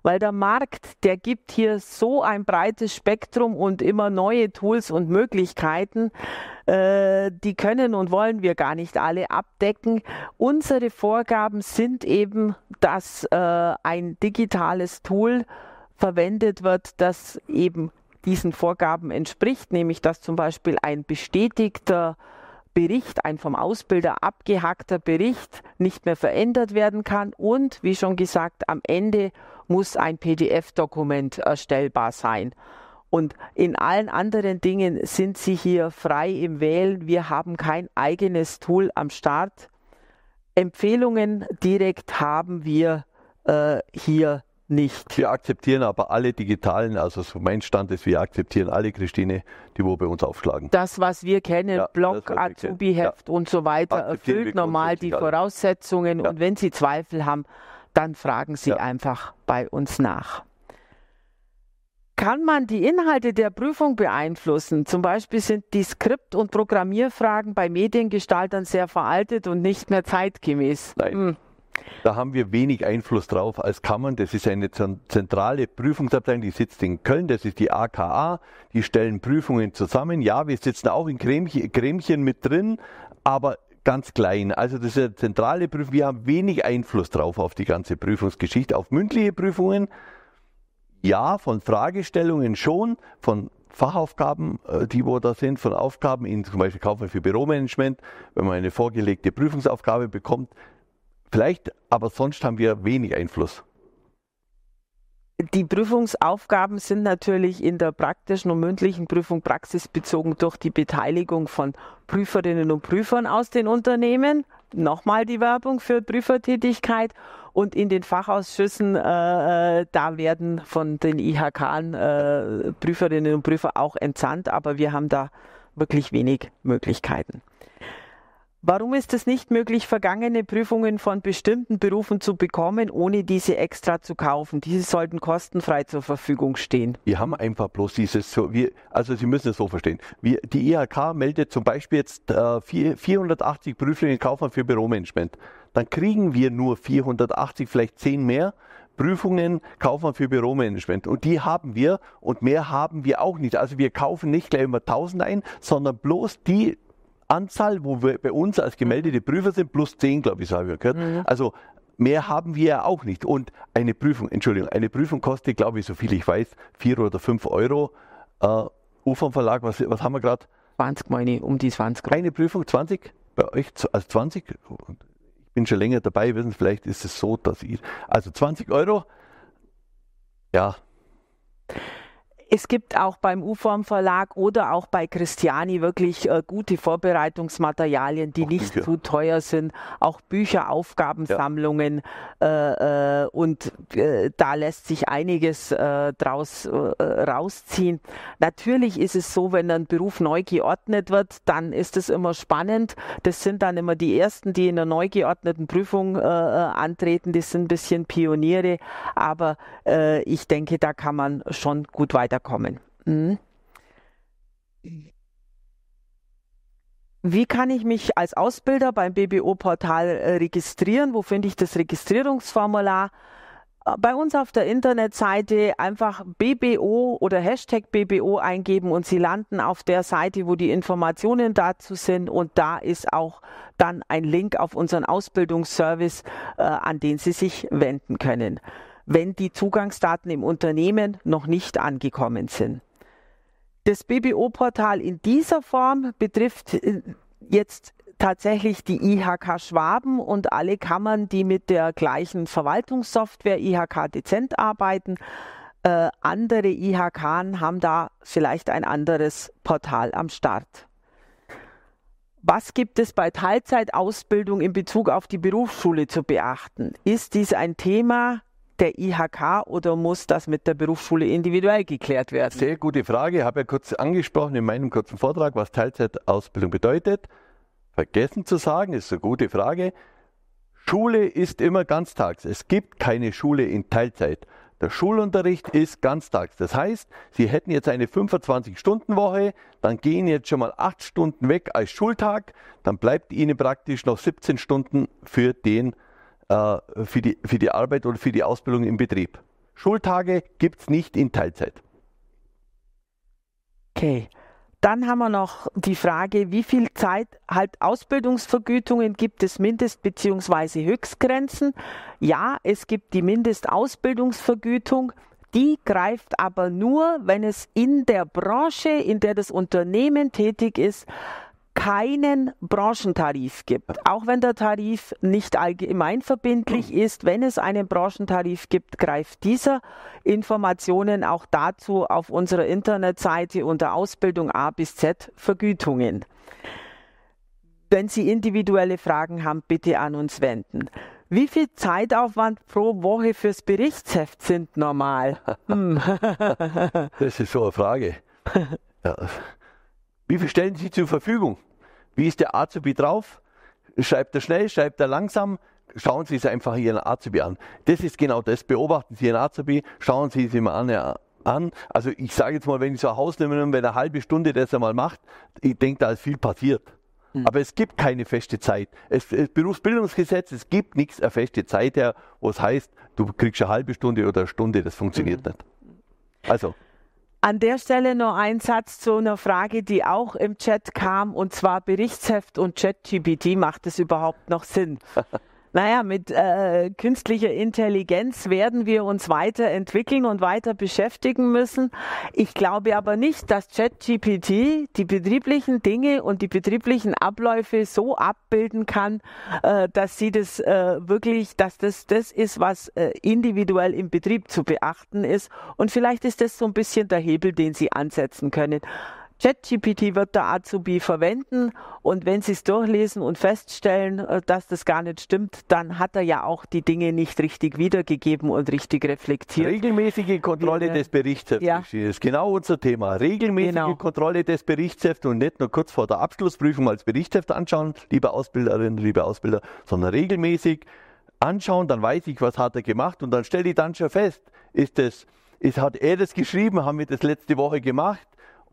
weil der Markt, der gibt hier so ein breites Spektrum und immer neue Tools und Möglichkeiten, äh, die können und wollen wir gar nicht alle abdecken. Unsere Vorgaben sind eben, dass äh, ein digitales Tool verwendet wird, das eben diesen Vorgaben entspricht, nämlich dass zum Beispiel ein bestätigter Bericht, ein vom Ausbilder abgehackter Bericht nicht mehr verändert werden kann und, wie schon gesagt, am Ende muss ein PDF-Dokument erstellbar sein. Und in allen anderen Dingen sind Sie hier frei im Wählen. Wir haben kein eigenes Tool am Start. Empfehlungen direkt haben wir äh, hier nicht. Wir akzeptieren aber alle digitalen, also so mein Stand ist, wir akzeptieren alle, Christine, die wo bei uns aufschlagen. Das, was wir kennen, ja, Blog, Azubi-Heft ja. und so weiter, erfüllt normal die Voraussetzungen. Ja. Und wenn Sie Zweifel haben, dann fragen Sie ja. einfach bei uns nach. Kann man die Inhalte der Prüfung beeinflussen? Zum Beispiel sind die Skript- und Programmierfragen bei Mediengestaltern sehr veraltet und nicht mehr zeitgemäß. Nein. Hm. Da haben wir wenig Einfluss drauf als Kammern. Das ist eine zentrale Prüfungsabteilung, die sitzt in Köln, das ist die AKA. Die stellen Prüfungen zusammen. Ja, wir sitzen auch in Cremchen, mit drin, aber ganz klein. Also das ist eine zentrale Prüfung. Wir haben wenig Einfluss drauf auf die ganze Prüfungsgeschichte. Auf mündliche Prüfungen, ja, von Fragestellungen schon, von Fachaufgaben, äh, die wo da sind, von Aufgaben, in, zum Beispiel Kaufmann für Büromanagement, wenn man eine vorgelegte Prüfungsaufgabe bekommt, vielleicht, aber sonst haben wir wenig Einfluss. Die Prüfungsaufgaben sind natürlich in der praktischen und mündlichen Prüfung praxisbezogen durch die Beteiligung von Prüferinnen und Prüfern aus den Unternehmen. Nochmal die Werbung für Prüfertätigkeit. Und in den Fachausschüssen, äh, äh da werden von den IHK äh, Prüferinnen und Prüfer auch entsandt, aber wir haben da wirklich wenig Möglichkeiten. Warum ist es nicht möglich, vergangene Prüfungen von bestimmten Berufen zu bekommen, ohne diese extra zu kaufen? Diese sollten kostenfrei zur Verfügung stehen. Wir haben einfach bloß dieses, wir, also Sie müssen es so verstehen. Wir, die IHK meldet zum Beispiel jetzt äh, 480 Prüflinge kaufen für Büromanagement. Dann kriegen wir nur 480, vielleicht 10 mehr, Prüfungen kaufen für Büromanagement und die haben wir und mehr haben wir auch nicht. Also wir kaufen nicht gleich immer 1000 ein, sondern bloß die Anzahl, wo wir bei uns als gemeldete Prüfer sind, plus 10, glaube ich, habe ich gehört. Mhm. Also mehr haben wir ja auch nicht. Und eine Prüfung, Entschuldigung, eine Prüfung kostet, glaube ich, so viel ich weiß, 4 oder 5 Euro. Äh, Ufern Verlag, was, was haben wir gerade? 20 meine ich, um die 20. Eine Prüfung, 20? Bei euch, also 20? Ich bin schon länger dabei, wissen vielleicht ist es so, dass ich, also 20 Euro, ja. Es gibt auch beim U-Form Verlag oder auch bei Christiani wirklich äh, gute Vorbereitungsmaterialien, die auch nicht Bücher. zu teuer sind. Auch Bücher, Aufgabensammlungen ja. Äh, äh, und äh, da lässt sich einiges äh, draus äh, rausziehen. Natürlich ist es so, wenn ein Beruf neu geordnet wird, dann ist es immer spannend. Das sind dann immer die Ersten, die in einer neu geordneten Prüfung äh, äh antreten. Die sind ein bisschen Pioniere, aber äh, ich denke, da kann man schon gut weiter weiterkommen. Mhm. Wie kann ich mich als Ausbilder beim BBO-Portal äh, registrieren? Wo finde ich das Registrierungsformular? Äh, bei uns auf der Internetseite einfach BBO oder Hashtag BBO eingeben und Sie landen auf der Seite, wo die Informationen dazu sind. Und da ist auch dann ein Link auf unseren Ausbildungsservice, äh, an den Sie sich wenden können wenn die Zugangsdaten im Unternehmen noch nicht angekommen sind. Das BBO-Portal in dieser Form betrifft äh, jetzt tatsächlich die IHK Schwaben und alle Kammern, die mit der gleichen Verwaltungssoftware IHK Dezent arbeiten. Äh, andere IHK haben da vielleicht ein anderes Portal am Start. Was gibt es bei Teilzeitausbildung in Bezug auf die Berufsschule zu beachten? Ist dies ein Thema, der IHK oder muss das mit der Berufsschule individuell geklärt werden? Sehr gute Frage. Ich habe ja kurz angesprochen in meinem kurzen Vortrag, was Teilzeitausbildung bedeutet. Vergessen zu sagen, ist eine gute Frage. Schule ist immer ganztags. Es gibt keine Schule in Teilzeit. Der Schulunterricht ist ganztags. Das heißt, Sie hätten jetzt eine 25-Stunden-Woche, dann gehen jetzt schon mal acht Stunden weg als Schultag, dann bleibt Ihnen praktisch noch 17 Stunden für den Unterricht. Äh, für, die, für die Arbeit oder für die Ausbildung im Betrieb. Schultage gibt es nicht in Teilzeit. Okay. Dann haben wir noch die Frage, wie viel Zeit halt Ausbildungsvergütungen gibt es Mindest- bzw. Höchstgrenzen? Ja, es gibt die Mindestausbildungsvergütung. Die greift aber nur, wenn es in der Branche, in der das Unternehmen tätig ist, keinen Branchentarif gibt. Auch wenn der Tarif nicht allgemeinverbindlich hm. ist, wenn es einen Branchentarif gibt, greift dieser Informationen auch dazu auf unserer Internetseite unter Ausbildung A bis Z Vergütungen. Wenn Sie individuelle Fragen haben, bitte an uns wenden. Wie viel Zeitaufwand pro Woche fürs Berichtsheft sind normal? Hm. Das ist so eine Frage. Ja. Wie viel stellen Sie zur Verfügung? Wie ist der Azubi drauf? Schreibt er schnell, schreibt er langsam? Schauen Sie es einfach Ihren Azubi an. Das ist genau das. Beobachten Sie Ihren Azubi, schauen Sie es ihm an. Äh, an. Also ich sage jetzt mal, wenn ich so ein Haus nehme, wenn eine halbe Stunde das einmal macht, ich denke, da ist viel passiert. Mhm. Aber es gibt keine feste Zeit. Es, es Berufsbildungsgesetz, es gibt nichts eine feste Zeit her, wo es heißt, du kriegst eine halbe Stunde oder eine Stunde, das funktioniert mhm. nicht. Also. An der Stelle noch ein Satz zu einer Frage, die auch im Chat kam, und zwar Berichtsheft und ChatGPT macht es überhaupt noch Sinn? naja, mit äh, künstlicher Intelligenz werden wir uns weiterentwickeln und weiter beschäftigen müssen. Ich glaube aber nicht, dass ChatGPT die betrieblichen Dinge und die betrieblichen Abläufe so abbilden kann, äh, dass sie das äh, wirklich, dass das das ist, was äh, individuell im Betrieb zu beachten ist. Und vielleicht ist das so ein bisschen der Hebel, den sie ansetzen können. ChatGPT wird der Azubi verwenden und wenn sie es durchlesen und feststellen, äh, dass das gar nicht stimmt, dann hat er ja auch die Dinge nicht richtig wiedergegeben und richtig reflektiert. Regelmäßige Kontrolle äh, des Berichtshefts ja. ist genau unser Thema. Regelmäßige genau. Kontrolle des Berichtshefts und nicht nur kurz vor der Abschlussprüfung mal das Berichtsheft anschauen, liebe Ausbilderinnen, liebe Ausbilder, sondern regelmäßig anschauen, dann weiß ich, was hat er gemacht und dann stelle ich dann schon fest, ist das, ist, hat er das geschrieben, haben wir das letzte Woche gemacht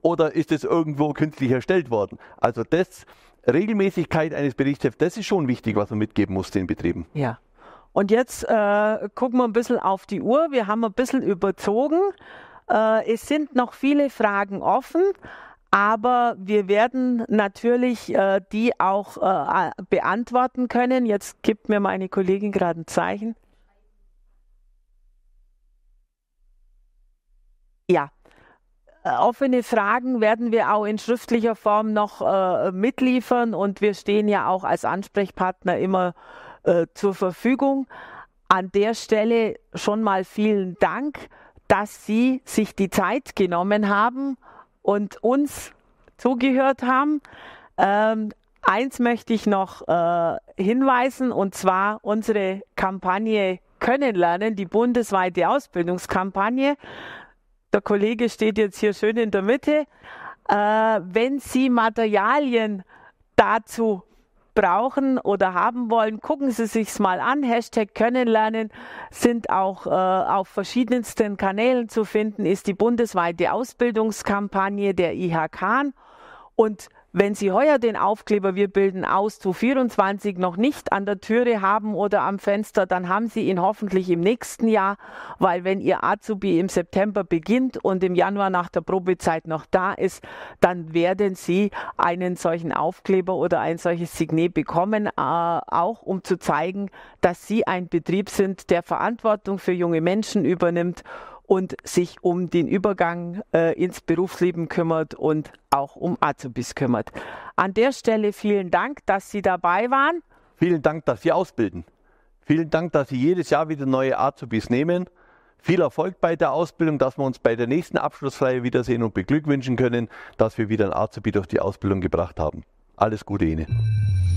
oder ist es irgendwo künstlich erstellt worden? Also das Regelmäßigkeit eines Berichtshefts, das ist schon wichtig, was man mitgeben muss den Betrieben. Ja. Und jetzt äh, gucken wir ein bisschen auf die Uhr. Wir haben ein bisschen überzogen. Äh, es sind noch viele Fragen offen, aber wir werden natürlich äh, die auch äh, beantworten können. Jetzt gibt mir meine Kollegin gerade ein Zeichen. Ja, äh, offene Fragen werden wir auch in schriftlicher Form noch äh, mitliefern und wir stehen ja auch als Ansprechpartner immer äh, zur Verfügung. An der Stelle schon mal vielen Dank, dass Sie sich die Zeit genommen haben und uns zugehört haben. Ähm, eins möchte ich noch äh, hinweisen und zwar unsere Kampagne Können lernen, die bundesweite Ausbildungskampagne. Der Kollege steht jetzt hier schön in der Mitte. Äh, wenn Sie Materialien dazu brauchen oder haben wollen, gucken Sie sich's mal an. Hashtag Könnenlernen sind auch äh, auf verschiedensten Kanälen zu finden, ist die bundesweite Ausbildungskampagne der IHK. Und wenn Sie heuer den Aufkleber Wir bilden aus zu 24 noch nicht an der Türe haben oder am Fenster, dann haben Sie ihn hoffentlich im nächsten Jahr, weil wenn Ihr Azubi im September beginnt und im Januar nach der Probezeit noch da ist, dann werden Sie einen solchen Aufkleber oder ein solches Signet bekommen, äh, auch um zu zeigen, dass Sie ein Betrieb sind, der Verantwortung für junge Menschen übernimmt und sich um den Übergang äh, ins Berufsleben kümmert und auch um Azubis kümmert. An der Stelle vielen Dank, dass Sie dabei waren. Vielen Dank, dass Sie ausbilden. Vielen Dank, dass Sie jedes Jahr wieder neue Azubis nehmen. Viel Erfolg bei der Ausbildung, dass wir uns bei der nächsten Abschlussreihe wiedersehen und beglückwünschen können, dass wir wieder ein Azubi durch die Ausbildung gebracht haben. Alles Gute Ihnen.